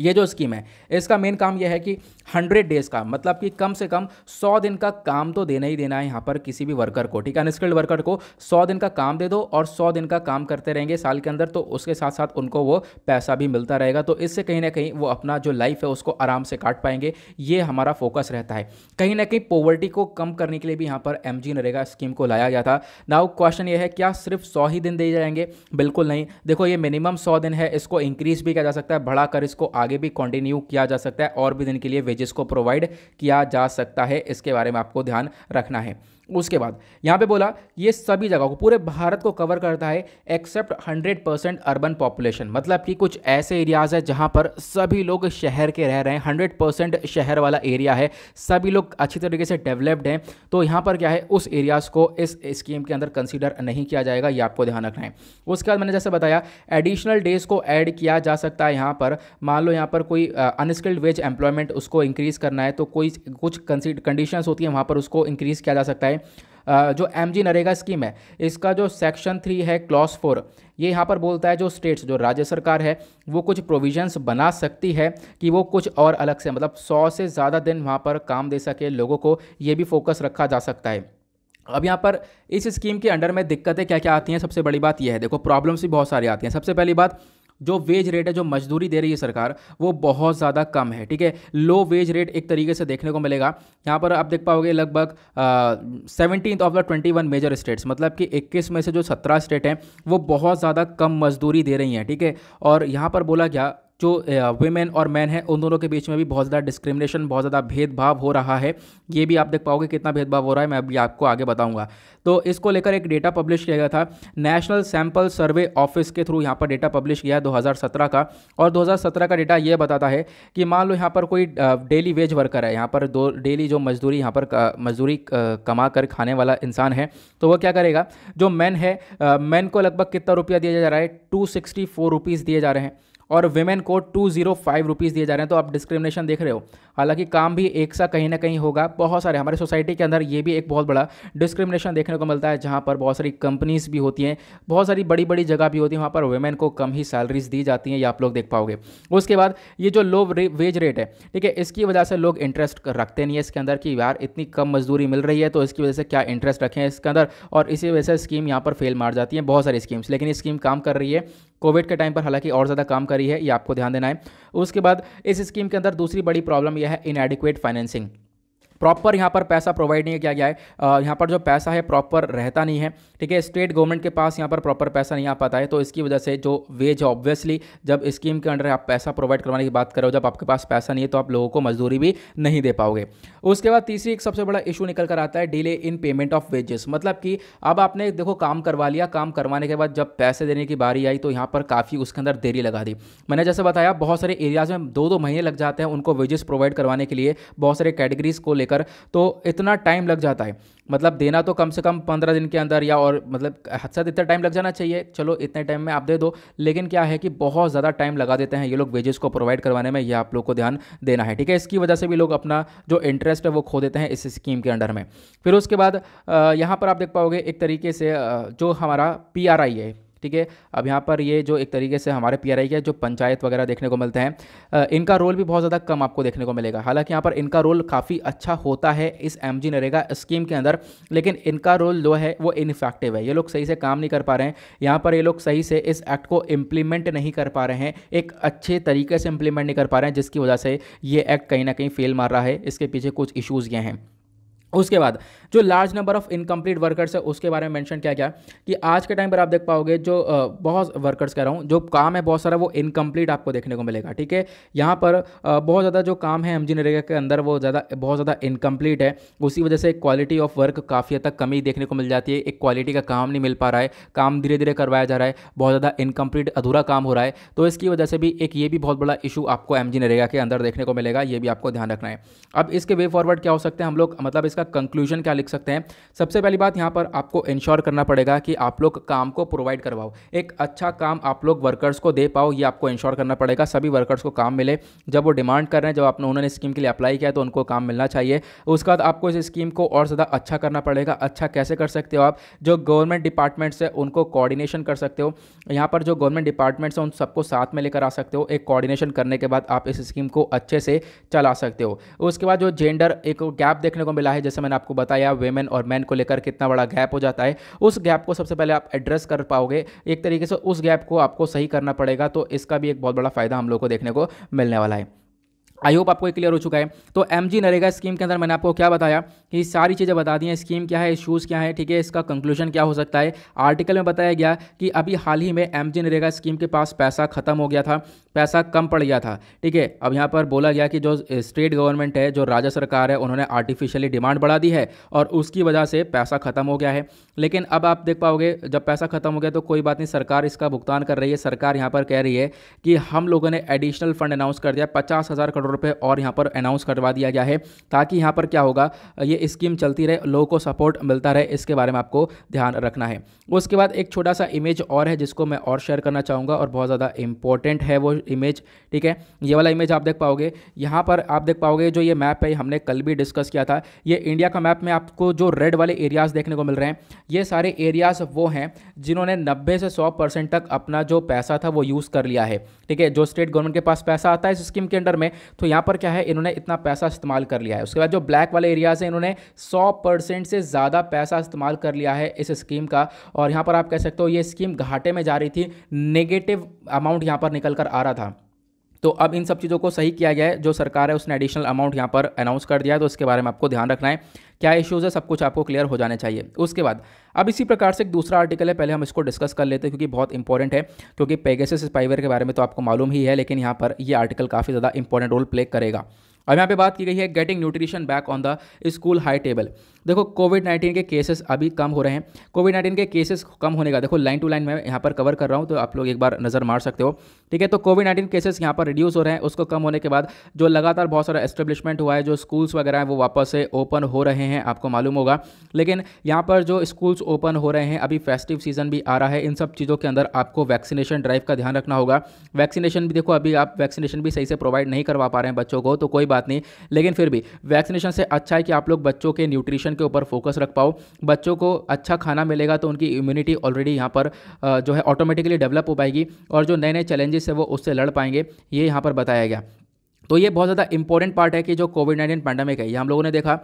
ये जो स्कीम है इसका मेन काम यह है कि 100 डेज़ का मतलब कि कम से कम 100 दिन का काम तो देना ही देना है यहाँ पर किसी भी वर्कर को ठीक है अनस्किल्ड वर्कर को 100 दिन का काम दे दो और 100 दिन का काम करते रहेंगे साल के अंदर तो उसके साथ साथ उनको वो पैसा भी मिलता रहेगा तो इससे कहीं ना कहीं वो अपना जो लाइफ है उसको आराम से काट पाएंगे ये हमारा फोकस रहता है कहीं ना कहीं पॉवर्टी को कम करने के लिए भी यहाँ पर एम जी नरेगा स्कीम को लाया गया था नाउ क्वेश्चन ये है क्या सिर्फ सौ ही दिन दिए जाएंगे बिल्कुल नहीं देखो ये मिनिमम सौ दिन है इसको इंक्रीज भी किया जा सकता है बढ़ाकर इसको आगे भी कंटिन्यू किया जा सकता है और भी दिन के लिए वेजेस को प्रोवाइड किया जा सकता है इसके बारे में आपको ध्यान रखना है उसके बाद यहाँ पे बोला ये सभी जगह को पूरे भारत को कवर करता है एक्सेप्ट 100 परसेंट अर्बन पॉपुलेशन मतलब कि कुछ ऐसे एरियाज़ है जहाँ पर सभी लोग शहर के रह रहे हैं 100 परसेंट शहर वाला एरिया है सभी लोग अच्छी तरीके से डेवलप्ड हैं तो यहाँ पर क्या है उस एरियाज़ को इस स्कीम के अंदर कंसिडर नहीं किया जाएगा ये आपको ध्यान रखना है उसके बाद मैंने जैसे बताया एडिशनल डेज को ऐड किया जा सकता है यहाँ पर मान लो यहाँ पर कोई अनस्किल्ड वेज एम्प्लॉयमेंट उसको इंक्रीज़ करना है तो कोई कुछ कंडीशन होती है वहाँ पर उसको इंक्रीज़ किया जा सकता है जाए जो एम जी नरेगा स्कीम है इसका जो सेक्शन थ्री है क्लॉस फोर ये यहाँ पर बोलता है जो स्टेट्स जो राज्य सरकार है वो कुछ प्रोविजंस बना सकती है कि वो कुछ और अलग से मतलब सौ से ज़्यादा दिन वहाँ पर काम दे सके लोगों को ये भी फोकस रखा जा सकता है अब यहाँ पर इस स्कीम के अंडर में दिक्कतें क्या क्या आती हैं सबसे बड़ी बात यह है देखो प्रॉब्लम्स भी बहुत सारी आती हैं सबसे पहली बात जो वेज रेट है जो मजदूरी दे रही है सरकार वो बहुत ज़्यादा कम है ठीक है लो वेज रेट एक तरीके से देखने को मिलेगा यहाँ पर आप देख पाओगे लगभग seventeen of the twenty one major states मतलब कि इक्कीस में से जो सत्रह स्टेट हैं वो बहुत ज़्यादा कम मजदूरी दे रही हैं ठीक है ठीके? और यहाँ पर बोला गया जो वीमेन और मैन है उन दोनों के बीच में भी बहुत ज़्यादा डिस्क्रिमिनेशन बहुत ज़्यादा भेदभाव हो रहा है ये भी आप देख पाओगे कितना भेदभाव हो रहा है मैं अभी आपको आगे बताऊँगा तो इसको लेकर एक डेटा पब्लिश किया गया था नेशनल सैम्पल सर्वे ऑफिस के थ्रू यहाँ पर डेटा पब्लिश किया है 2017 का और दो का डेटा ये बताता है कि मान लो यहाँ पर कोई डेली वेज वर्कर है यहाँ पर दो डेली जो मजदूरी यहाँ पर मजदूरी कमा कर खाने वाला इंसान है तो वह क्या करेगा जो मैन है मैन को लगभग कितना रुपया दिया जा रहा है टू सिक्सटी दिए जा रहे हैं और वेमेन को टू जीरो फाइव रुपीज़ दिए जा रहे हैं तो आप डिस्क्रिमिनेशन देख रहे हो हालांकि काम भी एक सा कहीं ना कहीं होगा बहुत सारे हमारे सोसाइटी के अंदर ये भी एक बहुत बड़ा डिस्क्रिमिनेशन देखने को मिलता है जहाँ पर बहुत सारी कंपनीज़ भी होती हैं बहुत सारी बड़ी बड़ी जगह भी होती है वहाँ पर वेमेन को कम ही सैलरीज दी जाती हैं ये आप लोग देख पाओगे उसके बाद ये जो लो वेज रेट है ठीक है इसकी वजह से लोग इंटरेस्ट रखते नहीं है इसके अंदर कि यार इतनी कम मजदूरी मिल रही है तो इसकी वजह से क्या इंटरेस्ट रखें इसके अंदर और इसी वजह से स्कीम यहाँ पर फेल मार जाती है बहुत सारी स्कीम्स लेकिन ये स्कीम काम कर रही है कोविड के टाइम पर हालांकि और ज़्यादा काम करी है ये आपको ध्यान देना है उसके बाद इस स्कीम के अंदर दूसरी बड़ी प्रॉब्लम यह है इनएडिकुएट फाइनेंसिंग प्रॉपर यहाँ पर पैसा प्रोवाइड नहीं किया गया है यहाँ पर जो पैसा है प्रॉपर रहता नहीं है ठीक है स्टेट गवर्नमेंट के पास यहाँ पर प्रॉपर पैसा नहीं आ पाता है तो इसकी वजह से जो वेज है ऑब्वियसली जब स्कीम के अंडर आप पैसा प्रोवाइड करवाने की बात करो जब आपके पास पैसा नहीं है तो आप लोगों को मजदूरी भी नहीं दे पाओगे उसके बाद तीसरी एक सबसे बड़ा इशू निकल कर आता है delay in payment of wages मतलब कि अब आपने देखो काम करवा लिया काम करवाने के बाद जब पैसे देने की बारी आई तो यहाँ पर काफ़ी उसके अंदर देरी लगा दी मैंने जैसे बताया बहुत सारे एरियाज़ में दो दो महीने लग जाते हैं उनको वेजेस प्रोवाइड करवाने के लिए बहुत सारे कैटेगरीज़ को लेकर लेकर तो इतना टाइम लग जाता है मतलब देना तो कम से कम पंद्रह दिन के अंदर या और मतलब हद से इतना टाइम लग जाना चाहिए चलो इतने टाइम में आप दे दो लेकिन क्या है कि बहुत ज़्यादा टाइम लगा देते हैं ये लोग वेजेस को प्रोवाइड करवाने में यह आप लोग को ध्यान देना है ठीक है इसकी वजह से भी लोग अपना जो इंटरेस्ट है वो खो देते हैं इस स्कीम के अंडर में फिर उसके बाद यहाँ पर आप देख पाओगे एक तरीके से जो हमारा पी है ठीक है अब यहाँ पर ये जो एक तरीके से हमारे पी के जो पंचायत वगैरह देखने को मिलते हैं इनका रोल भी बहुत ज़्यादा कम आपको देखने को मिलेगा हालांकि यहाँ पर इनका रोल काफ़ी अच्छा होता है इस एम जी नरेगा स्कीम के अंदर लेकिन इनका रोल जो है वो इनफेक्टिव है ये लोग सही से काम नहीं कर पा रहे हैं यहाँ पर ये लोग सही से इस एक्ट को इम्प्लीमेंट नहीं कर पा रहे हैं एक अच्छे तरीके से इम्प्लीमेंट नहीं कर पा रहे हैं जिसकी वजह से ये एक्ट कहीं ना कहीं फेल मार रहा है इसके पीछे कुछ इशूज़ ये हैं उसके बाद जो large number of incomplete workers है उसके बारे में मेंशन किया गया कि आज के टाइम पर आप देख पाओगे जो बहुत वर्कर्स कह रहा हूँ जो काम है बहुत सारा वो इनकम्प्लीट आपको देखने को मिलेगा ठीक है यहाँ पर बहुत ज़्यादा जो काम है इंजीनियरिंग के अंदर वो ज़्यादा बहुत ज़्यादा इनकम्प्लीट है उसी वजह से क्वालिटी ऑफ वर्क काफ़ी हद तक कमी देखने को मिल जाती है एक क्वालिटी का काम नहीं मिल पा रहा है काम धीरे धीरे करवाया जा रहा है बहुत ज़्यादा इनकम्प्लीट अधूरा काम हो रहा है तो इसकी वजह से भी एक ये भी बहुत बड़ा इशू आपको एम के अंदर देखने को मिलेगा ये भी आपको ध्यान रखना है अब इसके वे फॉरवर्ड क्या हो सकते हैं हम लोग मतलब इसका इसका कंक्लूजन क्या लिख सकते हैं सबसे पहली बात यहाँ पर आपको इंश्योर करना पड़ेगा कि आप लोग काम को प्रोवाइड करवाओ एक अच्छा काम आप लोग वर्कर्स को दे पाओ ये आपको इंश्योर करना पड़ेगा सभी वर्कर्स को काम मिले जब वो डिमांड कर रहे हैं जब आपने उन्होंने स्कीम के लिए अप्लाई किया तो उनको काम मिलना चाहिए उसके बाद आपको इस स्कीम को और ज़्यादा अच्छा करना पड़ेगा अच्छा कैसे कर सकते हो आप जो गवर्नमेंट डिपार्टमेंट्स है उनको कोऑर्डिनेशन कर सकते हो यहाँ पर जो गवर्नमेंट डिपार्टमेंट्स हैं उन सबको साथ में लेकर आ सकते हो एक कोऑर्डिनेशन करने के बाद आप इस स्कीम को अच्छे से चला सकते हो उसके बाद जो जेंडर एक गैप देखने को मिला है जैसे मैंने आपको बताया वेमेन और मैन को लेकर कितना बड़ा गैप हो जाता है उस गैप को सबसे पहले आप एड्रेस कर पाओगे एक तरीके से उस गैप को आपको सही करना पड़ेगा तो इसका भी एक बहुत बड़ा फ़ायदा हम लोग को देखने को मिलने वाला है आई होप आपको क्लियर हो चुका है तो एम जी नरेगा स्कीम के अंदर मैंने आपको क्या बताया ये सारी चीज़ें बता दी हैं स्कीम क्या है इशूज़ क्या है ठीक है इसका कंक्लूजन क्या हो सकता है आर्टिकल में बताया गया कि अभी हाल ही में एम जी नरेगा स्कीम के पास पैसा खत्म हो गया था पैसा कम पड़ गया था ठीक है अब यहाँ पर बोला गया कि जो स्टेट गवर्नमेंट है जो राज्य सरकार है उन्होंने आर्टिफिशियली डिमांड बढ़ा दी है और उसकी वजह से पैसा खत्म हो गया है लेकिन अब आप देख पाओगे जब पैसा खत्म हो गया तो कोई बात नहीं सरकार इसका भुगतान कर रही है सरकार यहाँ पर कह रही है कि हम लोगों ने एडिशनल फंड अनाउंस कर दिया पचास हज़ार करोड़ रुपये और यहाँ पर अनाउंस करवा दिया गया है ताकि यहाँ पर क्या होगा ये स्कीम चलती रहे लोगों को सपोर्ट मिलता रहे इसके बारे में आपको ध्यान रखना है उसके बाद एक छोटा सा इमेज और है जिसको मैं और शेयर करना चाहूँगा और बहुत ज़्यादा इंपॉर्टेंट है वो इमेज ठीक है ये वाला इमेज आप देख पाओगे यहाँ पर आप देख पाओगे जो ये मैप है हमने कल भी डिस्कस किया था ये इंडिया का मैप में आपको जो रेड वाले एरियाज़ देखने को मिल रहे हैं ये सारे एरियाज़ वो हैं जिन्होंने नब्बे से सौ परसेंट तक अपना जो पैसा था वो यूज़ कर लिया है ठीक है जो स्टेट गवर्नमेंट के पास पैसा आता है इस स्कीम के अंडर में तो यहाँ पर क्या है इन्होंने इतना पैसा इस्तेमाल कर लिया है उसके बाद जो ब्लैक वाले एरियाज़ हैं इन्होंने सौ परसेंट से ज़्यादा पैसा इस्तेमाल कर लिया है इस स्कीम का और यहाँ पर आप कह सकते हो ये स्कीम घाटे में जा रही थी नेगेटिव अमाउंट यहाँ पर निकल कर आ रहा था तो अब इन सब चीज़ों को सही किया गया है जो सरकार है उसने एडिशनल अमाउंट यहाँ पर अनाउंस कर दिया है तो उसके बारे में आपको ध्यान रखना है क्या इश्यूज़ है सब कुछ आपको क्लियर हो जाने चाहिए उसके बाद अब इसी प्रकार से एक दूसरा आर्टिकल है पहले हम इसको डिस्कस कर लेते हैं क्योंकि बहुत इंपॉर्टेंट है क्योंकि पेगेसिस स्पाइवर के बारे में तो आपको मालूम ही है लेकिन यहाँ पर ये आर्टिकल काफ़ी ज़्यादा इंपॉर्टेंट रोल प्ले करेगा अब यहाँ पे बात की गई है getting nutrition back on the school high table देखो कोविड नाइन्टीन के केसेस अभी कम हो रहे हैं कोविड नाइन्टीन के केसेस कम होने का देखो लाइन टू लाइन मैं यहाँ पर कवर कर रहा हूँ तो आप लोग एक बार नज़र मार सकते हो ठीक है तो कोविड नाइन्टीन केसेस यहाँ पर रिड्यूस हो रहे हैं उसको कम होने के बाद जो लगातार बहुत सारा एस्टेब्लिशमेंट हुआ है जो स्कूल्स वगैरह हैं वो वापस से ओपन हो रहे हैं आपको मालूम होगा लेकिन यहाँ पर जो स्कूल्स ओपन हो रहे हैं अभी फेस्टिव सीजन भी आ रहा है इन सब चीज़ों के अंदर आपको वैक्सीनेशन ड्राइव का ध्यान रखना होगा वैक्सीनेशन भी देखो अभी आप वैक्सीनेशन भी सही से प्रोवाइड नहीं करवा पा रहे हैं बच्चों को तो कोई बात नहीं लेकिन फिर भी वैक्सीनेशन से अच्छा है कि आप लोग बच्चों के न्यूट्रिशन के ऊपर फोकस रख पाओ बच्चों को अच्छा खाना मिलेगा तो उनकी इम्यूनिटी ऑलरेडी यहाँ पर जो है ऑटोमेटिकली डेवलप हो पाएगी और जो नए नए चैलेंजेस है वो उससे लड़ पाएंगे ये यहाँ पर बताया गया तो ये बहुत ज़्यादा इंपॉर्टेंट पार्ट है कि जो कोविड नाइन्टीन पैंडमिक है ये हम लोगों ने देखा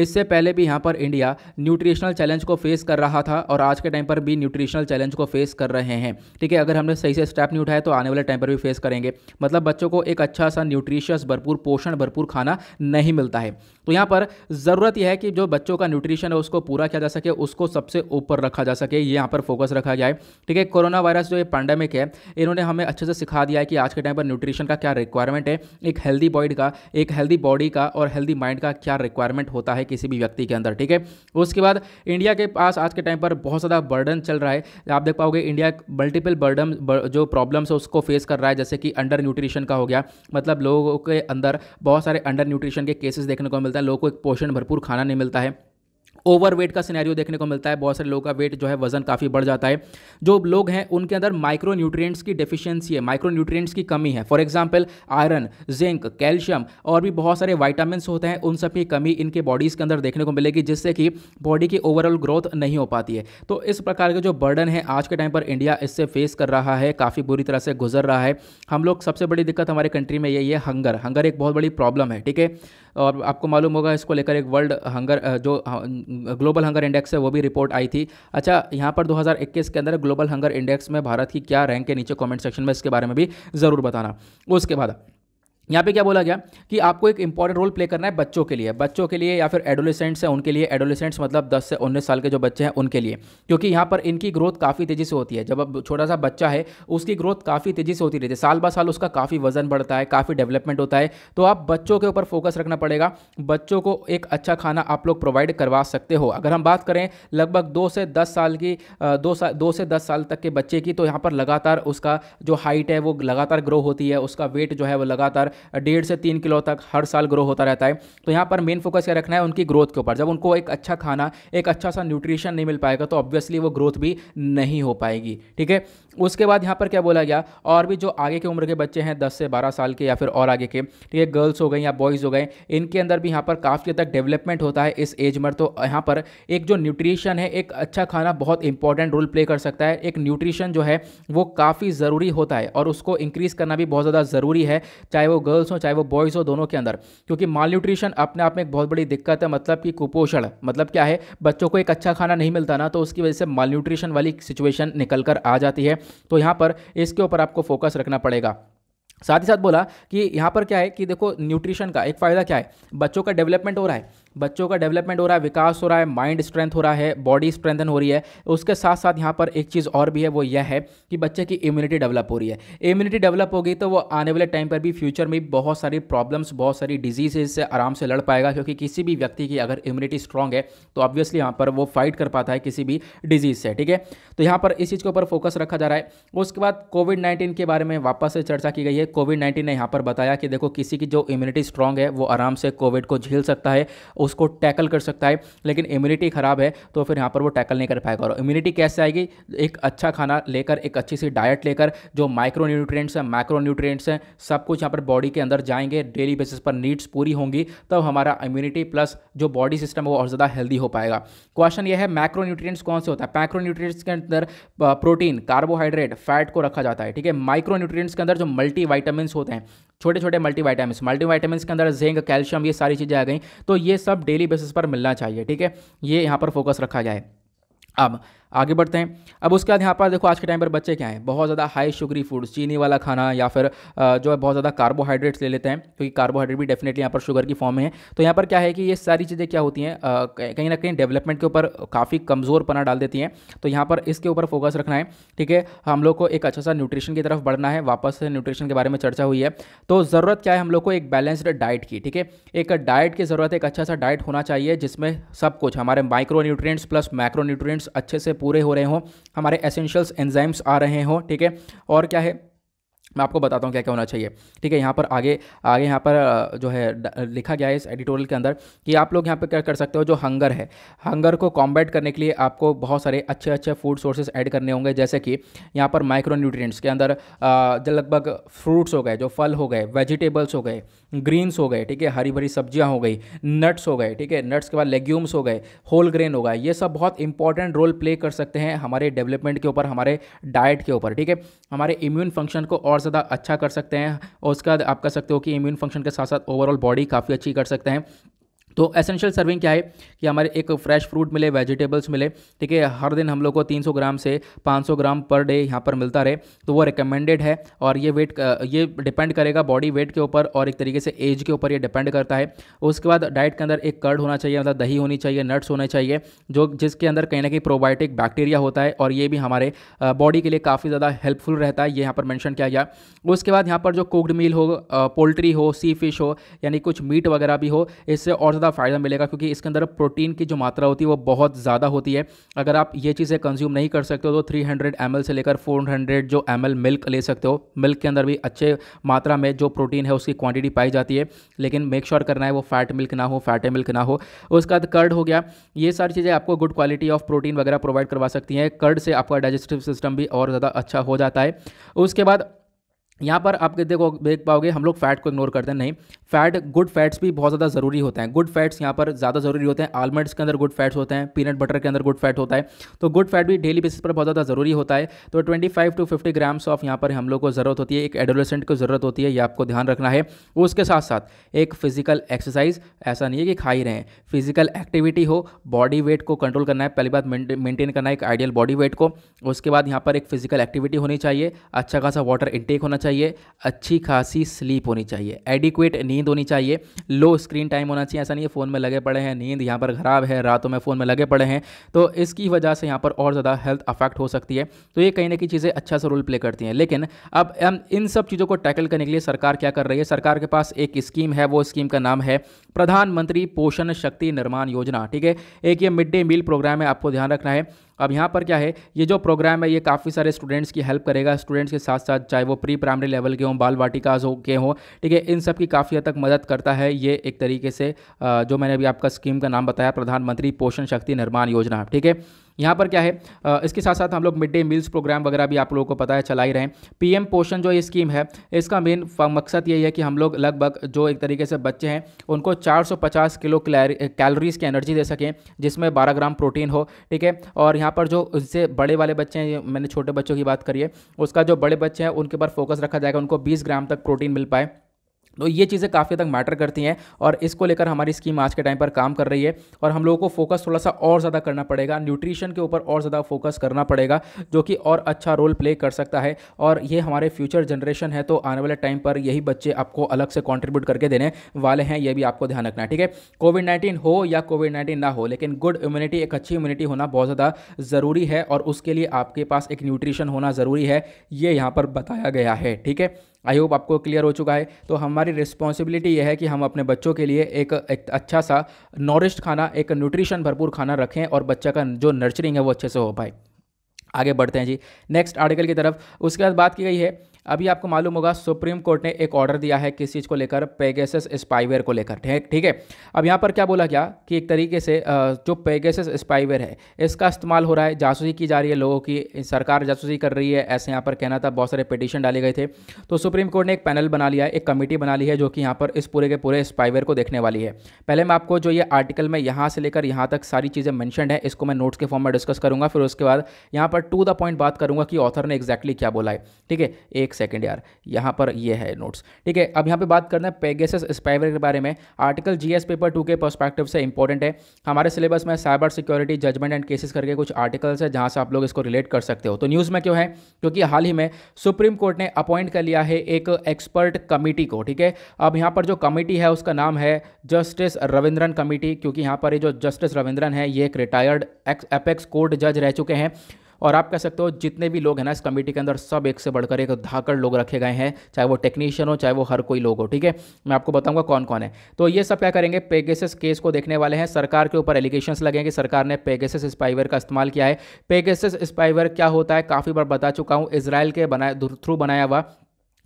इससे पहले भी यहाँ पर इंडिया न्यूट्रिशनल चैलेंज को फेस कर रहा था और आज के टाइम पर भी न्यूट्रिशनल चैलेंज को फेस कर रहे हैं ठीक है अगर हमने सही से स्टेप नहीं उठाए तो आने वाले टाइम पर भी फेस करेंगे मतलब बच्चों को एक अच्छा सा न्यूट्रिशियस भरपूर पोषण भरपूर खाना नहीं मिलता है तो यहाँ पर ज़रूरत यह है कि जो बच्चों का न्यूट्रिशन है उसको पूरा किया जा सके उसको सबसे ऊपर रखा जा सके ये यहाँ पर फोकस रखा गया है ठीक है कोरोना वायरस जो ये पैंडेमिक है इन्होंने हमें अच्छे से सिखा दिया है कि आज के टाइम पर न्यूट्रिशन का क्या रिक्वायरमेंट है एक हेल्दी बॉडी का एक हेल्दी बॉडी का और हेल्दी माइंड का क्या रिक्वायरमेंट होता है है किसी भी व्यक्ति के अंदर ठीक है उसके बाद इंडिया के पास आज के टाइम पर बहुत ज़्यादा बर्डन चल रहा है आप देख पाओगे इंडिया मल्टीपल बर्डन जो प्रॉब्लम्स है उसको फेस कर रहा है जैसे कि अंडर न्यूट्रिशन का हो गया मतलब लोगों के अंदर बहुत सारे अंडर न्यूट्रिशन के केसेस देखने को मिलता है लोगों को एक पोषण भरपूर खाना नहीं मिलता है ओवर वेट का सिनेरियो देखने को मिलता है बहुत सारे लोगों का वेट जो है वजन काफ़ी बढ़ जाता है जो लोग हैं उनके अंदर माइक्रो न्यूट्रिएंट्स की डिफिशियंसी है माइक्रो न्यूट्रिएंट्स की कमी है for example iron zinc calcium और भी बहुत सारे वाइटामिनस होते हैं उन सब की कमी इनके बॉडीज़ के अंदर देखने को मिलेगी जिससे कि बॉडी की ओवरऑल ग्रोथ नहीं हो पाती है तो इस प्रकार के जो बर्डन है आज के टाइम पर इंडिया इससे फेस कर रहा है काफ़ी बुरी तरह से गुजर रहा है हम लोग सबसे बड़ी दिक्कत हमारे कंट्री में यही है हंगर हंगर एक बहुत बड़ी प्रॉब्लम है ठीक है और आपको मालूम होगा इसको लेकर एक वर्ल्ड हंगर जो ग्लोबल हंगर इंडेक्स है वो भी रिपोर्ट आई थी अच्छा यहाँ पर 2021 के अंदर ग्लोबल हंगर इंडेक्स में भारत की क्या रैंक है नीचे कमेंट सेक्शन में इसके बारे में भी ज़रूर बताना उसके बाद यहाँ पे क्या बोला गया कि आपको एक इंपॉर्टेंट रोल प्ले करना है बच्चों के लिए बच्चों के लिए या फिर एडोलेसेंट्स हैं उनके लिए एडोलेसेंट्स मतलब 10 से 19 साल के जो बच्चे हैं उनके लिए क्योंकि यहाँ पर इनकी ग्रोथ काफ़ी तेज़ी से होती है जब अब छोटा सा बच्चा है उसकी ग्रोथ काफ़ी तेज़ी से होती रहती है साल बाद साल उसका काफ़ी वजन बढ़ता है काफ़ी डेवलपमेंट होता है तो आप बच्चों के ऊपर फोकस रखना पड़ेगा बच्चों को एक अच्छा खाना आप लोग प्रोवाइड करवा सकते हो अगर हम बात करें लगभग दो से दस साल की दो साल दो से दस साल तक के बच्चे की तो यहाँ पर लगातार उसका जो हाइट है वो लगातार ग्रो होती है उसका वेट जो है वो लगातार डेढ़ से तीन किलो तक हर साल ग्रो होता रहता है तो यहाँ पर मेन फोकस क्या रखना है उनकी ग्रोथ के ऊपर जब उनको एक अच्छा खाना एक अच्छा सा न्यूट्रिशन नहीं मिल पाएगा तो ऑब्वियसली वो ग्रोथ भी नहीं हो पाएगी ठीक है उसके बाद यहाँ पर क्या बोला गया और भी जो आगे की उम्र के बच्चे हैं दस से बारह साल के या फिर और आगे के ठीक है गर्ल्स हो गई या बॉयज़ हो गए इनके अंदर भी यहाँ पर काफ़ी तक डेवलपमेंट होता है इस एज में तो यहाँ पर एक जो न्यूट्रिशन है एक अच्छा खाना बहुत इंपॉर्टेंट रोल प्ले कर सकता है एक न्यूट्रिशन जो है वो काफ़ी ज़रूरी होता है और उसको इंक्रीज़ करना भी बहुत ज़्यादा ज़रूरी है चाहे वो गर्ल्स हो चाहे वो बॉयज़ हो दोनों के अंदर क्योंकि माल न्यूट्रिशन अपने आप में एक बहुत बड़ी दिक्कत है मतलब कि कुपोषण मतलब क्या है बच्चों को एक अच्छा खाना नहीं मिलता ना तो उसकी वजह से माल न्यूट्रिशन वाली सिचुएशन निकल कर आ जाती है तो यहाँ पर इसके ऊपर आपको फोकस रखना पड़ेगा साथ ही साथ बोला कि यहाँ पर क्या है कि देखो न्यूट्रिशन का एक फ़ायदा क्या है बच्चों का डेवलपमेंट हो रहा है बच्चों का डेवलपमेंट हो रहा है विकास हो रहा है माइंड स्ट्रेंथ हो रहा है बॉडी स्ट्रेंथन हो रही है उसके साथ साथ यहाँ पर एक चीज़ और भी है वो यह है कि बच्चे की इम्यूनिटी डेवलप हो रही है इम्यूनिटी डेवलप होगी तो वो आने वाले टाइम पर भी फ्यूचर में बहुत सारी प्रॉब्लम्स बहुत सारी डिजीजेज से आराम से लड़ पाएगा क्योंकि किसी भी व्यक्ति की अगर इम्यूनिटी स्ट्रांग है तो ऑब्वियसली यहाँ पर वो फाइट कर पाता है किसी भी डिजीज़ से ठीक है तो यहाँ पर इस चीज़ के ऊपर फोकस रखा जा रहा है उसके बाद कोविड नाइन्टीन के बारे में वापस से चर्चा की गई है कोविड नाइन्टीन ने यहाँ पर बताया कि देखो किसी की जो इम्यूनिटी स्ट्रांग है वो आराम से कोविड को झेल सकता है उसको टैकल कर सकता है लेकिन इम्यूनिटी ख़राब है तो फिर यहाँ पर वो टैकल नहीं कर पाएगा और इम्यूनिटी कैसे आएगी एक अच्छा खाना लेकर एक अच्छी सी डाइट लेकर जो माइक्रो न्यूट्रिएंट्स हैं माइक्रो न्यूट्रिएंट्स हैं सब कुछ यहाँ पर बॉडी के अंदर जाएंगे डेली बेसिस पर नीड्स पूरी होंगी तब हमारा इम्यूनिटी प्लस जो बॉडी सिस्टम है वो और ज़्यादा हेल्दी हो पाएगा क्वेश्चन यह है माइक्रो न्यूट्रिएंट्स कौन से होता है माइक्रो न्यूट्रिएंट्स के अंदर प्रोटीन कार्बोहाइड्रेट फैट को रखा जाता है ठीक है माइक्रो न्यूट्रिएंट्स के अंदर जो मल्टी होते हैं छोटे छोटे मल्टीवाइटामिन्स मल्टीवाइटामिन्स के अंदर जिंक कैल्शियम ये सारी चीज़ें आ गई तो ये सब डेली बेसिस पर मिलना चाहिए ठीक है ये यहाँ पर फोकस रखा जाए अब आगे बढ़ते हैं अब उसके बाद यहाँ पर देखो आज के टाइम पर बच्चे क्या हैं बहुत ज़्यादा हाई शुगरी फूड्स चीनी वाला खाना या फिर जो है बहुत ज़्यादा कार्बोहाइड्रेट्स ले लेते हैं क्योंकि कार्बोहाइड्रेट भी डेफिनेटली यहाँ पर शुगर की फॉर्म में है तो यहाँ पर क्या है कि ये सारी चीज़ें क्या होती हैं कहीं ना कहीं डेवलपमेंट के ऊपर काफ़ी कमज़ोर पना डाल देती हैं तो यहाँ पर इसके ऊपर फोकस रखना है ठीक है हम लोग को एक अच्छा सा न्यूट्रिशन की तरफ बढ़ना है वापस न्यूट्रिशन के बारे में चर्चा हुई है तो ज़रूरत क्या है हम लोग को एक बैलेंस्ड डाइट की ठीक है एक डाइट की ज़रूरत एक अच्छा सा डाइट होना चाहिए जिसमें सब कुछ हमारे micro nutrients plus macro nutrients अच्छे से पूरे हो रहे हों हमारे एसेंशियल्स एंजाइम्स आ रहे हों ठीक है और क्या है मैं आपको बताता हूँ क्या क्या होना चाहिए ठीक है यहाँ पर आगे आगे यहाँ पर जो है लिखा गया है इस एडिटोरियल के अंदर कि आप लोग यहाँ पर क्या कर सकते हो जो हंगर है हंगर को कॉम्बैट करने के लिए आपको बहुत सारे अच्छे अच्छे फूड सोर्सेज ऐड करने होंगे जैसे कि यहाँ पर माइक्रो न्यूट्रिएंट्स के अंदर लगभग फ्रूट्स हो गए जो फल हो गए वेजिटेबल्स हो गए ग्रीन्स हो गए ठीक है हरी भरी सब्जियां हो गई नट्स हो गए ठीक है नट्स के बाद लेग्यूम्स हो गए होल ग्रेन हो गए ये सब बहुत इंपॉर्टेंट रोल प्ले कर सकते हैं हमारे डेवलपमेंट के ऊपर हमारे डाइट के ऊपर ठीक है हमारे इम्यून फंक्शन को और ज़्यादा अच्छा कर सकते हैं और बाद आप कह सकते हो कि इम्यून फंक्शन के साथ साथ ओवरऑल बॉडी काफ़ी अच्छी कर सकते हैं तो एसेंशियल सर्विंग क्या है कि हमारे एक फ्रेश फ्रूट मिले वेजिटेबल्स मिले ठीक है हर दिन हम लोग को 300 ग्राम से 500 ग्राम पर डे यहाँ पर मिलता रहे तो वो रिकमेंडेड है और ये वेट ये डिपेंड करेगा बॉडी वेट के ऊपर और एक तरीके से एज के ऊपर ये डिपेंड करता है उसके बाद डाइट के अंदर एक कर्ड होना चाहिए मतलब दही होनी चाहिए नट्स होने चाहिए जो जिसके अंदर कहीं ना कहीं प्रोबायोटिक बैक्टीरिया होता है और ये भी हमारे बॉडी के लिए काफ़ी ज़्यादा हेल्पफुल रहता है ये यहाँ पर मैंशन किया गया उसके बाद यहाँ पर जो कोक्ड मील हो पोल्ट्री हो सी फिश हो यानी कुछ मीट वगैरह भी हो इससे और ज़्यादा फ़ायदा मिलेगा क्योंकि इसके अंदर प्रोटीन की जो मात्रा होती है वो बहुत ज़्यादा होती है अगर आप ये चीज़ें कंज्यूम नहीं कर सकते हो तो 300 हंड्रेड से लेकर 400 जो एम मिल्क ले सकते हो मिल्क के अंदर भी अच्छे मात्रा में जो प्रोटीन है उसकी क्वान्टिटी पाई जाती है लेकिन मेक श्योर sure करना है वो फैट मिल्क ना हो फैटे मिल्क ना हो उसके बाद कर्ड हो गया ये सारी चीज़ें आपको गुड क्वालिटी ऑफ प्रोटीन वगैरह प्रोवाइड करवा सकती हैं कर्ड से आपका डाइजेस्टिव सिस्टम भी और ज़्यादा अच्छा हो जाता है उसके बाद यहाँ पर आप देखो देख पाओगे हम लोग फैट को इग्नोर करते हैं नहीं फैट गुड फैट्स भी बहुत ज़्यादा ज़रूरी होते हैं गुड फैट्स यहाँ पर ज़्यादा ज़रूरी होते हैं आलमंड्स के अंदर गुड फैट्स होते हैं पीनट बटर के अंदर गुड फैट होता है तो गुड फैट भी डेली बेसिस पर बहुत ज़्यादा ज़रूरी होता है तो twenty five to fifty grams of यहाँ पर हम लोग को ज़रूरत होती है एक एडोलेसेंट को ज़रूरत होती है ये आपको ध्यान रखना है उसके साथ साथ एक फिजिकल एक्सरसाइज ऐसा नहीं है कि खा ही रहे फिजिकल एक्टिविटी हो बॉडी वेट को कंट्रोल करना है पहली बात मेंटेन करना है एक आइडियल बॉडी वेट को उसके बाद यहाँ पर एक फिजिकल एक्टिविटी होनी चाहिए अच्छा खासा वाटर इंटेक होना चाहिए चाहिए अच्छी खासी स्लीप होनी चाहिए एडिक्वेट नींद होनी चाहिए लो स्क्रीन टाइम होना चाहिए ऐसा नहीं है फ़ोन में लगे पड़े हैं नींद यहाँ पर ख़राब है रातों में फ़ोन में लगे पड़े हैं तो इसकी वजह से यहाँ पर और ज़्यादा हेल्थ अफेक्ट हो सकती है तो ये कहीं ना कहीं चीज़ें अच्छा सा रोल प्ले करती हैं लेकिन अब इन सब चीज़ों को टैकल करने के लिए सरकार क्या कर रही है सरकार के पास एक स्कीम है वो स्कीम का नाम है प्रधानमंत्री पोषण शक्ति निर्माण योजना ठीक है एक ये मिड डे मील प्रोग्राम है आपको ध्यान रखना है अब यहाँ पर क्या है ये जो प्रोग्राम है ये काफ़ी सारे स्टूडेंट्स की हेल्प करेगा स्टूडेंट्स के साथ साथ चाहे वो प्री प्राइमरी लेवल के हों बाल वाटिकाज हो के हों ठीक है इन सब की काफ़ी हद तक मदद करता है ये एक तरीके से जो मैंने अभी आपका स्कीम का नाम बताया प्रधानमंत्री पोषण शक्ति निर्माण योजना ठीक है यहाँ पर क्या है इसके साथ साथ हम लोग मिड डे मील्स प्रोग्राम वगैरह भी आप लोगों को पता है चला ही रहे हैं पीएम पोषण जो ये स्कीम है इसका मेन मकसद यही है कि हम लोग लगभग जो एक तरीके से बच्चे हैं उनको 450 किलो कैलोरीज की एनर्जी दे सकें जिसमें 12 ग्राम प्रोटीन हो ठीक है और यहाँ पर जो इससे बड़े वाले बच्चे हैं मैंने छोटे बच्चों की बात करी है उसका जो बड़े बच्चे हैं उनके पर फोकस रखा जाएगा उनको बीस ग्राम तक प्रोटीन मिल पाए तो ये चीज़ें काफ़ी तक मैटर करती हैं और इसको लेकर हमारी स्कीम आज के टाइम पर काम कर रही है और हम लोगों को फोकस थोड़ा सा और ज़्यादा करना पड़ेगा न्यूट्रिशन के ऊपर और ज़्यादा फोकस करना पड़ेगा जो कि और अच्छा रोल प्ले कर सकता है और ये हमारे फ्यूचर जनरेशन है तो आने वाले टाइम पर यही बच्चे आपको अलग से कॉन्ट्रीब्यूट करके देने वाले हैं ये भी आपको ध्यान रखना है ठीक है कोविड नाइन्टीन हो या कोविड नाइन्टीन ना हो लेकिन गुड इम्यूनिटी एक अच्छी इम्यूनिटी होना बहुत ज़्यादा ज़रूरी है और उसके लिए आपके पास एक न्यूट्रिशन होना ज़रूरी है ये यहाँ पर बताया गया है ठीक है आई होप आपको क्लियर हो चुका है तो हमारी रिस्पॉन्सिबिलिटी यह है कि हम अपने बच्चों के लिए एक, एक अच्छा सा नॉरिश खाना एक न्यूट्रिशन भरपूर खाना रखें और बच्चा का जो नर्चरिंग है वो अच्छे से हो पाए आगे बढ़ते हैं जी नेक्स्ट आर्टिकल की तरफ उसके बाद बात की गई है अभी आपको मालूम होगा सुप्रीम कोर्ट ने एक ऑर्डर दिया है किस चीज़ को लेकर पेगेसस स्पाईवेयर को लेकर ठीक ठीक है अब यहाँ पर क्या बोला गया कि एक तरीके से जो पेगेसस स्पाइवेयर है इसका इस्तेमाल हो रहा है जासूसी की जा रही है लोगों की सरकार जासूसी कर रही है ऐसे यहाँ पर कहना था बहुत सारे पिटिशन डाले गए थे तो सुप्रीम कोर्ट ने एक पैनल बना लिया है एक कमेटी बना ली है जो कि यहाँ पर इस पूरे के पूरे स्पाइवेयर को देखने वाली है पहले मैं आपको जो ये आर्टिकल में यहाँ से लेकर यहाँ तक सारी चीज़ें मैंशनड है इसको मैं नोट्स के फॉर्म में डिस्कस करूँगा फिर उसके बाद यहाँ पर टू द पॉइंट बात करूँगा कि ऑथर ने एक्जैक्टली क्या बोला है ठीक है एक एक सेकेंड यार यहाँ पर ये है नोट्स ठीक है अब यहाँ पे बात करना है पेगेस स्पाइवर के बारे में आर्टिकल जीएस पेपर टू के पर्सपेक्टिव से इंपॉर्टेंट है हमारे सिलेबस में cyber security judgment and cases करके कुछ आर्टिकल्स है जहाँ से आप लोग इसको रिलेट कर सकते हो तो न्यूज़ में क्यों है क्योंकि हाल ही में सुप्रीम कोर्ट ने अपॉइंट कर लिया है एक एक्सपर्ट कमेटी को ठीक है अब यहाँ पर जो कमेटी है उसका नाम है जस्टिस रविंद्रन कमेटी क्योंकि यहाँ पर जो जस्टिस रविंद्रन है ये एक रिटायर्ड एपेक्स कोर्ट जज रह चुके हैं और आप कह सकते हो जितने भी लोग हैं ना इस कमेटी के अंदर सब एक से बढ़कर एक धाकड़ लोग रखे गए हैं चाहे वो टेक्नीशियन हो चाहे वो हर कोई लोग हो ठीक है मैं आपको बताऊंगा कौन कौन है तो ये सब क्या करेंगे पेगेसिस केस को देखने वाले हैं सरकार के ऊपर एलिगेशन लगे कि सरकार ने पेगेसिस स्पाइवर का इस्तेमाल किया है पेगेसिस स्पाइवर क्या होता है काफ़ी बार बता चुका हूँ इसराइल के बनाए थ्रू बनाया हुआ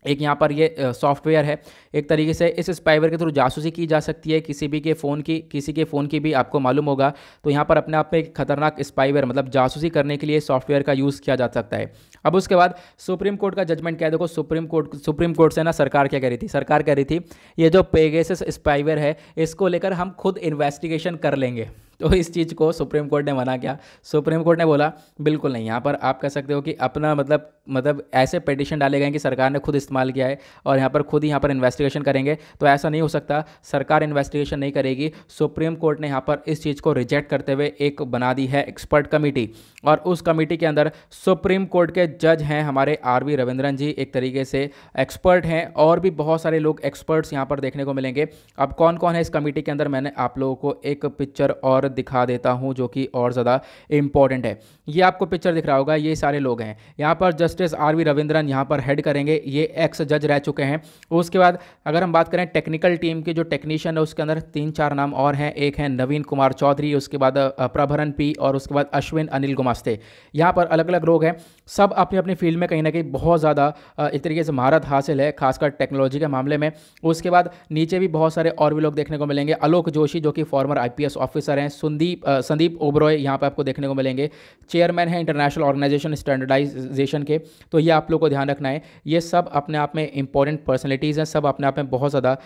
एक यहाँ पर ये सॉफ्टवेयर है एक तरीके से इस स्पाइवर के थ्रू जासूसी की जा सकती है किसी भी के फ़ोन की किसी के फ़ोन की भी आपको मालूम होगा तो यहाँ पर अपने आप में एक खतरनाक स्पाइवेयर मतलब जासूसी करने के लिए सॉफ्टवेयर का यूज़ किया जा सकता है अब उसके बाद सुप्रीम कोर्ट का जजमेंट क्या है देखो सुप्रीम कोर्ट सुप्रीम कोर्ट से ना सरकार क्या कह रही थी सरकार कह रही थी ये जो पेगेसिस स्पाइवर है इसको लेकर हम खुद इन्वेस्टिगेशन कर लेंगे तो इस चीज़ को सुप्रीम कोर्ट ने मना किया सुप्रीम कोर्ट ने बोला बिल्कुल नहीं यहाँ पर आप कह सकते हो कि अपना मतलब मतलब ऐसे पिटिशन डाले गए कि सरकार ने खुद इस्तेमाल किया है और यहाँ पर खुद ही यहाँ पर इन्वेस्टिगेशन करेंगे तो ऐसा नहीं हो सकता सरकार इन्वेस्टिगेशन नहीं करेगी सुप्रीम कोर्ट ने यहाँ पर इस चीज़ को रिजेक्ट करते हुए एक बना दी है एक्सपर्ट कमेटी और उस कमेटी के अंदर सुप्रीम कोर्ट के जज हैं हमारे आर वी रविंद्रन जी एक तरीके से एक्सपर्ट हैं और भी बहुत सारे लोग एक्सपर्ट्स यहाँ पर देखने को मिलेंगे अब कौन कौन है इस कमेटी के अंदर मैंने आप लोगों को एक पिक्चर और दिखा देता हूँ जो कि और ज़्यादा इंपॉर्टेंट है ये आपको पिक्चर दिख रहा होगा ये सारे लोग हैं यहाँ पर जस्टिस आर वी रविंद्रन यहाँ पर हेड करेंगे ये एक्स जज रह चुके हैं उसके बाद अगर हम बात करें टेक्निकल टीम के जो टेक्नीशियन है उसके अंदर तीन चार नाम और हैं एक हैं नवीन कुमार चौधरी उसके बाद प्रभरन पी और उसके बाद अश्विन अनिल गुमास्ते यहाँ पर अलग अलग लोग हैं सब अपनी अपनी फील्ड में कहीं ना कहीं बहुत ज़्यादा एक तरीके से महारत हासिल है खासकर टेक्नोलॉजी के मामले में उसके बाद नीचे भी बहुत सारे और भी लोग देखने को मिलेंगे अलोक जोशी जो कि फॉर्मर आईपीएस ऑफिसर हैं संदीप संदीप ओबरॉय यहाँ पर आपको देखने को मिलेंगे चेयरमैन है इंटरनेशनल ऑर्गेनाइजेशन स्टैंडर्डाइजेशन के तो ये आप लोग को ध्यान रखना है ये सब अपने आप में इंपॉर्टेंट पर्सनलिटीज़ हैं सब अपने आप में बहुत ज़्यादा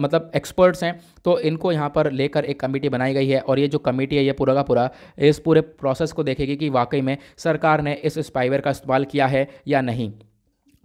मतलब एक्सपर्ट्स हैं तो इनको यहाँ पर लेकर एक कमेटी बनाई गई है और ये जो कमेटी है ये पूरा का पूरा इस पूरे प्रोसेस को देखेगी कि वाकई में सरकार ने इस स्पाइवर का इस्तेमाल किया है या नहीं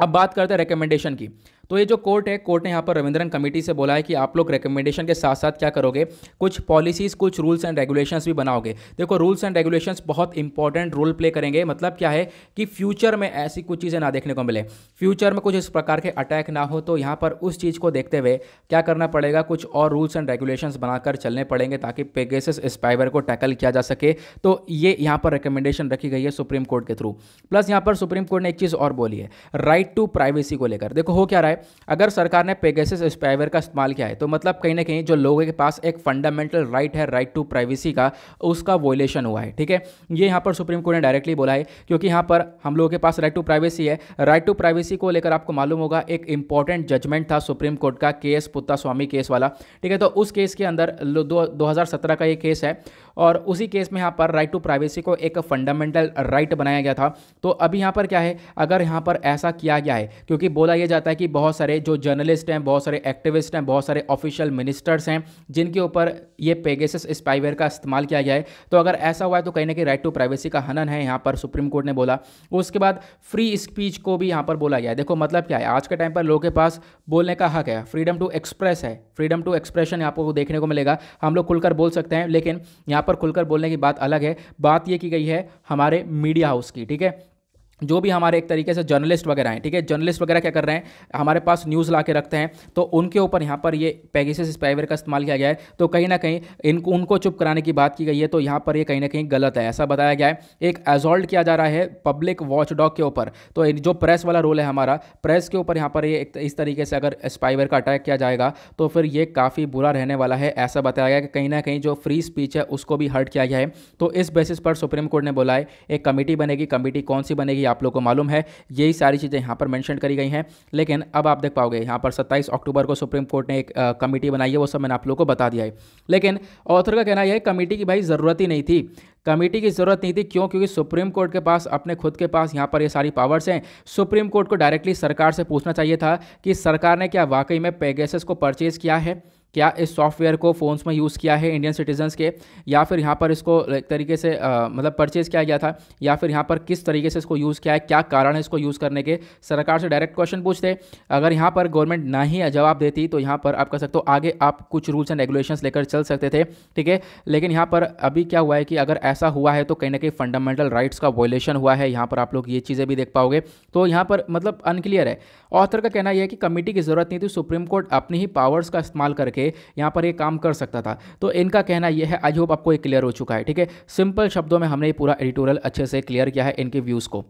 अब बात करते हैं रिकमेंडेशन की तो ये जो कोर्ट है कोर्ट ने यहाँ पर रविंद्रन कमेटी से बोला है कि आप लोग रिकमेंडेशन के साथ साथ क्या करोगे कुछ पॉलिसीज़ कुछ रूल्स एंड रेगुलेशंस भी बनाओगे देखो रूल्स एंड रेगुलेशंस बहुत इंपॉर्टेंट रोल प्ले करेंगे मतलब क्या है कि फ्यूचर में ऐसी कुछ चीज़ें ना देखने को मिले फ्यूचर में कुछ इस प्रकार के अटैक ना हो तो यहाँ पर उस चीज़ को देखते हुए क्या करना पड़ेगा कुछ और रूल्स एंड रेगुलेशन बनाकर चलने पड़ेंगे ताकि पेगेसिस स्पाइवर को टैकल किया जा सके तो ये यहाँ पर रिकमेंडेशन रखी गई है सुप्रीम कोर्ट के थ्रू प्लस यहाँ पर सुप्रीम कोर्ट ने एक चीज़ और बोली है राइट टू प्राइवेसी को लेकर देखो हो क्या रहा है है अगर सरकार ने पेगेसिस स्पाइवर का इस्तेमाल किया है तो मतलब कहीं ना कहीं जो लोगों के पास एक फंडामेंटल राइट है राइट टू प्राइवेसी का उसका वोलेशन हुआ है ठीक है ये यहाँ पर सुप्रीम कोर्ट ने डायरेक्टली बोला है क्योंकि यहाँ पर हम लोगों के पास राइट टू प्राइवेसी है राइट टू प्राइवेसी को लेकर आपको मालूम होगा एक इंपॉर्टेंट जजमेंट था सुप्रीम कोर्ट का के एस पुत्ता स्वामी केस वाला ठीक है तो उस केस के अंदर दो का ये केस है और उसी केस में यहाँ पर राइट टू प्राइवेसी को एक फंडामेंटल राइट बनाया गया था तो अभी यहाँ पर क्या है अगर यहाँ पर ऐसा किया गया है क्योंकि बोला यह जाता है कि बहुत सारे जो जर्नलिस्ट हैं बहुत सारे एक्टिविस्ट हैं बहुत सारे ऑफिशियल मिनिस्टर्स हैं जिनके ऊपर ये पेगेसिस स्पाइवेयर का इस्तेमाल किया गया है तो अगर ऐसा हुआ है तो कहीं ना कहीं राइट टू प्राइवेसी का हनन है यहाँ पर सुप्रीम कोर्ट ने बोला उसके बाद फ्री स्पीच को भी यहाँ पर बोला गया है देखो मतलब क्या है आज के टाइम पर लोगों के पास बोलने का हक है फ्रीडम टू एक्सप्रेस है फ्रीडम टू एक्सप्रेशन आपको देखने को मिलेगा हम लोग खुलकर बोल सकते हैं लेकिन यहाँ पर खुलकर बोलने की बात अलग है बात ये की गई है हमारे मीडिया हाउस की ठीक है जो भी हमारे एक तरीके से जर्नलिस्ट वगैरह हैं ठीक है जर्नलिस्ट वगैरह क्या कर रहे हैं हमारे पास न्यूज़ ला के रखते हैं तो उनके ऊपर यहाँ पर ये पैगिस स्पाइवेयर का इस्तेमाल किया गया है तो कहीं ना कहीं इनको उनको चुप कराने की बात की गई है तो यहाँ पर ये कहीं ना कहीं गलत है ऐसा बताया गया है एक एजॉल्ट किया जा रहा है पब्लिक वॉच डॉग के ऊपर तो जो प्रेस वाला रोल है हमारा प्रेस के ऊपर यहाँ पर ये इस तरीके से अगर स्पाइवेयर का अटैक किया जाएगा तो फिर ये काफ़ी बुरा रहने वाला है ऐसा बताया गया कि कहीं ना कहीं जो फ्री स्पीच है उसको भी हर्ट किया गया है तो इस बेसिस पर सुप्रीम कोर्ट ने बोला है एक कमेटी बनेगी कमेटी कौन सी बनेगी ये आप लोग को मालूम है यही सारी चीज़ें यहाँ पर मैंशन करी गई हैं लेकिन अब आप देख पाओगे यहाँ पर सत्ताईस अक्टूबर को सुप्रीम कोर्ट ने एक कमेटी बनाई है वो सब मैंने आप लोग को बता दिया है लेकिन ऑथर का कहना यह है कमेटी की भाई ज़रूरत ही नहीं थी कमेटी की ज़रूरत नहीं थी क्यों क्योंकि सुप्रीम कोर्ट के पास अपने खुद के पास यहाँ पर ये सारी पावर्स हैं सुप्रीम कोर्ट को डायरेक्टली सरकार से पूछना चाहिए था कि सरकार ने क्या वाकई में पेगेसिस को परचेज़ किया है क्या इस सॉफ्टवेयर को फ़ोन्स में यूज़ किया है इंडियन सिटीजन्स के या फिर यहाँ पर इसको एक तरीके से आ, मतलब परचेज़ किया गया था या फिर यहाँ पर किस तरीके से इसको यूज़ किया है क्या कारण है इसको यूज़ करने के सरकार से डायरेक्ट क्वेश्चन पूछते अगर यहाँ पर गवर्नमेंट ना ही जवाब देती तो यहाँ पर आप कह सकते हो आगे आप कुछ रूल्स एंड रेगुलेशन लेकर चल सकते थे ठीक है लेकिन यहाँ पर अभी क्या हुआ है कि अगर ऐसा हुआ है तो कहीं ना कहीं फंडामेंटल राइट्स का वॉयलेशन हुआ है यहाँ पर आप लोग ये चीज़ें भी देख पाओगे तो यहाँ पर मतलब अनक्लियर है ऑथर का कहना यह है कि कमेटी की ज़रूरत नहीं थी सुप्रीम कोर्ट अपनी ही पावर्स का इस्तेमाल करके यहाँ पर ये काम कर सकता था तो इनका कहना यह है आई होप आपको ये क्लियर हो चुका है ठीक है सिंपल शब्दों में हमने पूरा एडिटोरियल अच्छे से क्लियर किया है इनके व्यूज़ को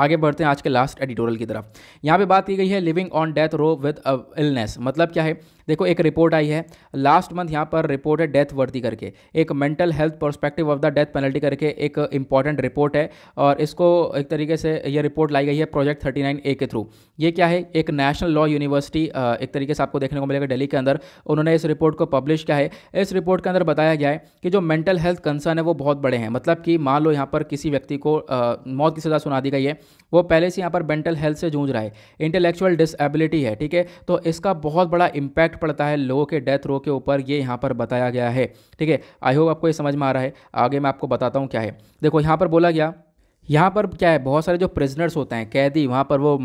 आगे बढ़ते हैं आज के लास्ट एडिटोरियल की तरफ यहाँ पे बात की गई है living on death row with illness मतलब क्या है देखो एक रिपोर्ट आई है लास्ट मंथ यहाँ पर रिपोर्ट है डेथ वर्दी करके एक mental health perspective of the death penalty करके एक इंपॉर्टेंट रिपोर्ट है और इसको एक तरीके से ये रिपोर्ट लाई गई है प्रोजेक्ट थर्टी नाइन ए के थ्रू ये क्या है एक नेशनल लॉ यूनिवर्सिटी एक तरीके से आपको देखने को मिलेगा डेली के अंदर उन्होंने इस रिपोर्ट को पब्लिश किया है इस रिपोर्ट के अंदर बताया गया है कि जो मेंटल हेल्थ कंसर्न है वो बहुत बड़े हैं मतलब कि मान लो यहाँ पर किसी व्यक्ति को मौत की सज़ा सुना दी गई है वो पहले से यहाँ पर मेंटल हेल्थ से जूझ रहा है इंटेलेक्चुअल डिसएबिलिटी है ठीक है तो इसका बहुत बड़ा इम्पैक्ट पड़ता है लोगों के डेथ रो के ऊपर ये यहाँ पर बताया गया है ठीक है आई होप आपको ये समझ में आ रहा है आगे मैं आपको बताता हूँ क्या है देखो यहाँ पर बोला गया यहाँ पर क्या है बहुत सारे जो प्रिजनर्स होते हैं कैदी वहाँ पर वो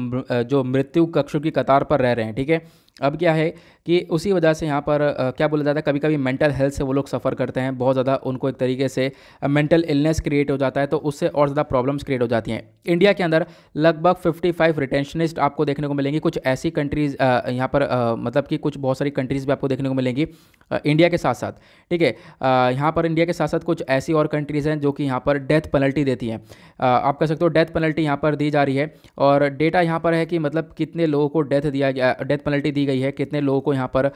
जो मृत्यु कक्षों की कतार पर रह रहे हैं ठीक है अब क्या है कि उसी वजह से यहाँ पर क्या बोला जाता है कभी कभी मेंटल हेल्थ से वो लोग सफ़र करते हैं बहुत ज़्यादा उनको एक तरीके से मेंटल इलनेस क्रिएट हो जाता है तो उससे और ज़्यादा प्रॉब्लम्स क्रिएट हो जाती हैं इंडिया के अंदर लगभग 55 रिटेंशनिस्ट आपको देखने को मिलेंगी कुछ ऐसी कंट्रीज़ यहाँ पर मतलब कि कुछ बहुत सारी कंट्रीज़ भी आपको देखने को मिलेंगी इंडिया के साथ साथ ठीक है यहाँ पर इंडिया के साथ साथ कुछ ऐसी और कंट्रीज़ हैं जो कि यहाँ पर डेथ पेनल्टी देती हैं आप कह सकते हो डेथ पेनल्टी यहाँ पर दी जा रही है और डेटा यहाँ पर है कि मतलब कितने लोगों को डेथ दिया गया डेथ पेनल्टी दी गई है कितने लोगों को यहाँ पर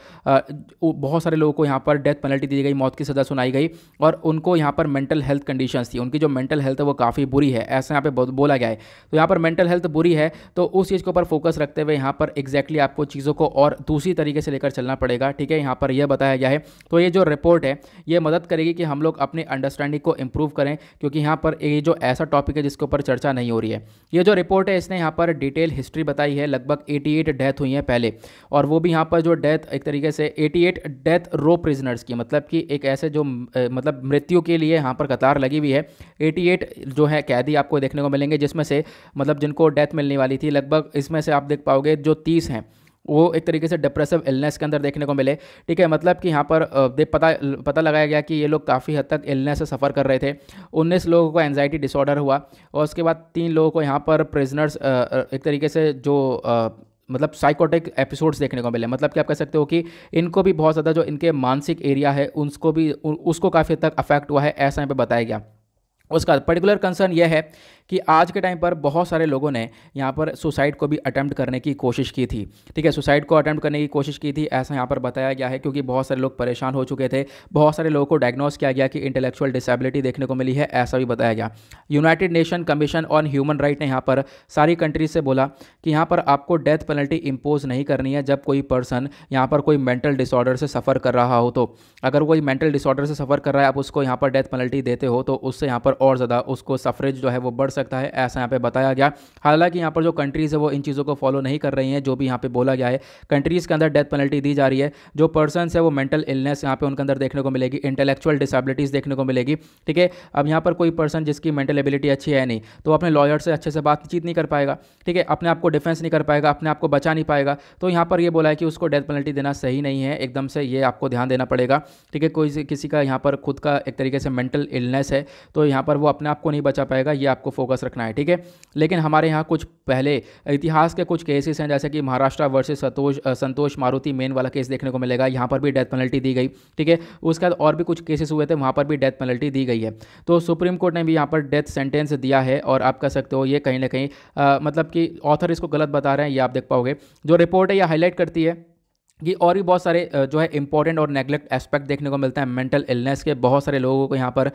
बहुत सारे लोगों को यहाँ पर डेथ पेनल्टी दी गई मौत की सज़ा सुनाई गई और उनको यहाँ पर मेंटल हेल्थ कंडीशन थी उनकी जो मेंटल हेल्थ है वो काफ़ी बुरी है ऐसा यहाँ पर बोला गया है तो यहाँ पर मेंटल हेल्थ बुरी है तो उस चीज़ के ऊपर फोकस रखते हुए यहाँ पर एग्जैक्टली आपको चीज़ों को और दूसरी तरीके से लेकर चलना पड़ेगा ठीक है यहाँ पर यह बताया गया है तो ये जो रिपोर्ट है ये मदद करेगी कि हम लोग अपनी अंडरस्टैंडिंग को इम्प्रूव करें क्योंकि यहाँ पर ये जो ऐसा टॉपिक है जिसके ऊपर चर्चा नहीं हो रही है ये जो रिपोर्ट है इसने यहाँ पर डिटेल हिस्ट्री बताई है लगभग 88 डेथ हुई हैं पहले और वो भी यहाँ पर जो डेथ डेथ एक तरीके से 88 डेथ रो प्रिजनर्स की मतलब कि एक ऐसे जो मतलब मृत्यु के लिए यहाँ पर कतार लगी हुई है 88 जो है कैदी आपको देखने को मिलेंगे जिसमें से मतलब जिनको डेथ मिलने वाली थी लगभग इसमें से आप देख पाओगे जो तीस हैं वो एक तरीके से डिप्रेसिव इलनेस के अंदर देखने को मिले ठीक है मतलब कि यहाँ पर दे पता पता लगाया गया कि ये लोग काफ़ी हद तक इलनेस से सफ़र कर रहे थे 19 लोगों को एनजाइटी डिसऑर्डर हुआ और उसके बाद तीन लोगों को यहाँ पर प्रिजनर्स एक तरीके से जो मतलब साइकोटिक एपिसोड्स देखने को मिले मतलब कि आप कह सकते हो कि इनको भी बहुत ज़्यादा जो इनके मानसिक एरिया है उसको भी उसको काफ़ी तक अफेक्ट हुआ है ऐसा यहाँ पे बताया गया उसका पर्टिकुलर कंसर्न यह है कि आज के टाइम पर बहुत सारे लोगों ने यहाँ पर सुसाइड को भी अटैम्प्ट करने की कोशिश की थी ठीक है सुसाइड को अटैम्प्ट करने की कोशिश की थी ऐसा यहाँ पर बताया गया है क्योंकि बहुत सारे लोग परेशान हो चुके थे बहुत सारे लोगों को डायग्नोस किया गया कि इंटेलेक्चुअल डिसेबिलिटी देखने को मिली है ऐसा भी बताया गया United Nation Commission on Human Right ने यहाँ पर सारी कंट्रीज से बोला कि यहाँ पर आपको डेथ पेनल्टी इम्पोज नहीं करनी है जब कोई पर्सन यहाँ पर कोई मेंटल डिसऑर्डर से सफ़र कर रहा हो तो अगर कोई मेंटल डिसऑर्डर से सफ़र कर रहा है आप उसको यहाँ पर डेथ पेनल्टी देते हो तो उससे यहाँ पर और ज़्यादा उसको सफरेज जो है वो बढ़ सकता है ऐसा यहाँ पे बताया गया हालांकि यहाँ पर जो कंट्रीज़ है वो इन चीज़ों को फॉलो नहीं कर रही हैं जो भी यहाँ पे बोला गया है कंट्रीज़ के अंदर डेथ पेनल्टी दी जा रही है जो पर्सन है वो मेंटल इलनेस यहाँ पे उनके अंदर देखने को मिलेगी इंटेलेक्चुअल डिसेबिलिटीज़ देखने को मिलेगी ठीक है अब यहाँ पर कोई पर्सन जिसकी मेंटल एबिलिटी अच्छी है नहीं तो अपने लॉयर से अच्छे से बातचीत नहीं कर पाएगा ठीक है अपने आप को डिफेंस नहीं कर पाएगा अपने आप को बचा नहीं पाएगा तो यहाँ पर ये बोला है कि उसको डेथ पेनल्टी देना सही नहीं है एकदम से ये आपको ध्यान देना पड़ेगा ठीक है कोई किसी का यहाँ पर खुद का एक तरीके से मेंटल इलनेस है तो यहाँ पर वो अपने आप को नहीं बचा पाएगा ये आपको फोकस फोकस रखना है ठीक है लेकिन हमारे यहाँ कुछ पहले इतिहास के कुछ केसेस हैं जैसे कि महाराष्ट्र वर्सेज संतोष संतोष मारुति मेन वाला केस देखने को मिलेगा यहाँ पर भी डेथ पेनल्टी दी गई ठीक है उसके बाद और भी कुछ केसेस हुए थे वहाँ पर भी डेथ पेनल्टी दी गई है तो सुप्रीम कोर्ट ने भी यहाँ पर डेथ सेंटेंस दिया है और आप कह सकते हो ये कहीं ना कहीं मतलब कि ऑथर इसको गलत बता रहे हैं ये आप देख पाओगे जो रिपोर्ट है ये हाईलाइट करती है ये और भी बहुत सारे जो है इंपॉर्टेंट और नेगलेक्ट एस्पेक्ट देखने को मिलता है मेंटल इलनेस के बहुत सारे लोगों को यहाँ पर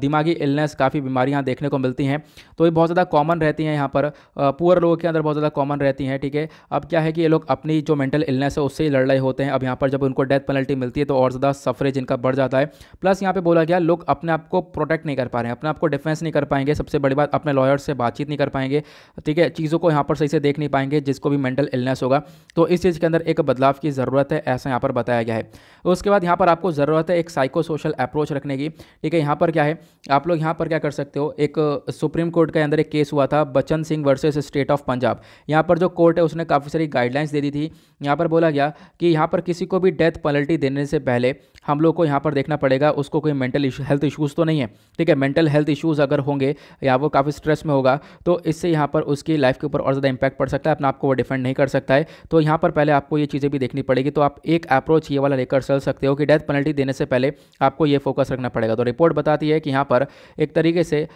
दिमागी इलनेस काफ़ी बीमारियाँ देखने को मिलती हैं तो ये बहुत ज़्यादा कॉमन रहती हैं यहाँ पर पुअर लोगों के अंदर बहुत ज़्यादा कॉमन रहती हैं ठीक है अब क्या है कि ये लोग अपनी जो मेंटल इलनेस है उससे ही लड़ रहे होते हैं अब यहाँ पर जब उनको डेथ पेनल्टी मिलती है तो और ज़्यादा सफरेज इनका बढ़ जाता है प्लस यहाँ पर बोला गया लोग अपने आप को प्रोटेक्ट नहीं कर पा रहे हैं अपने आप को डिफेंस नहीं कर पाएंगे सबसे बड़ी बात अपने लॉयर से बातचीत नहीं कर पाएंगे ठीक है चीज़ों को यहाँ पर सही से देख नहीं पाएंगे जिसको भी मेंटल इलनेस होगा तो इस चीज़ के अंदर एक बदलाव की ज़रूरत है ऐसा यहाँ पर बताया गया है उसके बाद यहाँ पर आपको ज़रूरत है एक साइको सोशल अप्रोच रखने की ठीक है यहाँ पर क्या है आप लोग यहाँ पर क्या कर सकते हो एक सुप्रीम कोर्ट के अंदर एक केस हुआ था Bachan Singh versus State of Punjab यहाँ पर जो कोर्ट है उसने काफ़ी सारी गाइडलाइंस दे दी थी यहाँ पर बोला गया कि यहाँ पर किसी को भी डेथ पेनल्टी देने से पहले हम लोग को यहाँ पर देखना पड़ेगा उसको कोई मेंटल हेल्थ इशूज़ तो नहीं है ठीक है मेंटल हेल्थ इशूज अगर होंगे या वो काफ़ी स्ट्रेस में होगा तो इससे यहाँ पर उसकी लाइफ के ऊपर और ज़्यादा इंपैक्ट पड़ सकता है अपना आपको वो डिफेंड नहीं कर सकता है तो यहाँ पर पहले आपको ये चीज़ें भी देखनी पड़ेगी तो आप एक अप्रोच ये वाला लेकर चल सकते हो कि डेथ पेनल्टी देने से पहले आपको ये फोकस रखना पड़ेगा तो रिपोर्ट बताती है कि यहाँ पर एक तरीके से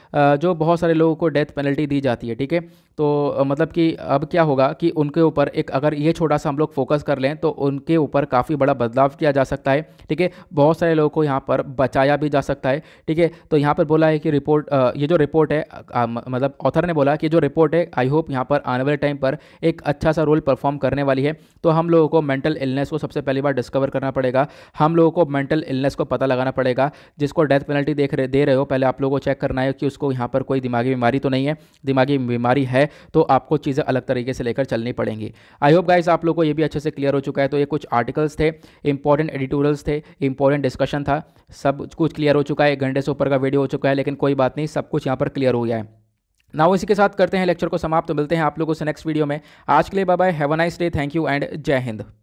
जो बहुत सारे लोगों को डेथ पेनल्टी दी जाती है ठीक है तो मतलब कि अब क्या होगा कि उनके ऊपर एक अगर ये छोटा सा हम लोग फोकस कर लें तो उनके ऊपर काफ़ी बड़ा बदलाव किया जा सकता है ठीक है बहुत सारे लोगों को यहाँ पर बचाया भी जा सकता है ठीक है तो यहाँ पर बोला है कि रिपोर्ट ये जो रिपोर्ट है मतलब ऑथर ने बोला कि जो रिपोर्ट है आई होप यहाँ पर आने वाले टाइम पर एक अच्छा सा रोल परफॉर्म करने वाली है तो हम लोगों को मेंटल इलनेस को सबसे पहली बार डिस्कवर करना पड़ेगा हम लोगों को मेंटल इलनेस को पता लगाना पड़ेगा जिसको डेथ पेनल्टी देख रहे दे रहे हो पहले आप लोगों को चेक करना है कि उसको यहाँ पर कोई दिमागी बीमारी तो नहीं है दिमागी बीमारी है तो आपको चीज़ें अलग तरीके से लेकर चलनी पड़ेंगी आई होप गाइज आप लोग को ये भी अच्छे से क्लियर हो चुका है तो ये कुछ आर्टिकल्स थे इंपॉर्टेंट एडिटोरियल्स थे इंपॉर्टेंट डिस्कशन था सब कुछ क्लियर हो चुका है एक घंटे से ऊपर का वीडियो हो चुका है लेकिन कोई बात नहीं सब कुछ यहाँ पर क्लियर हो गया है नाउ इसी के साथ करते हैं लेक्चर को समाप्त तो मिलते हैं आप लोगों से नेक्स्ट वीडियो में आज के लिए bye bye have a nice day thank you and Jai Hind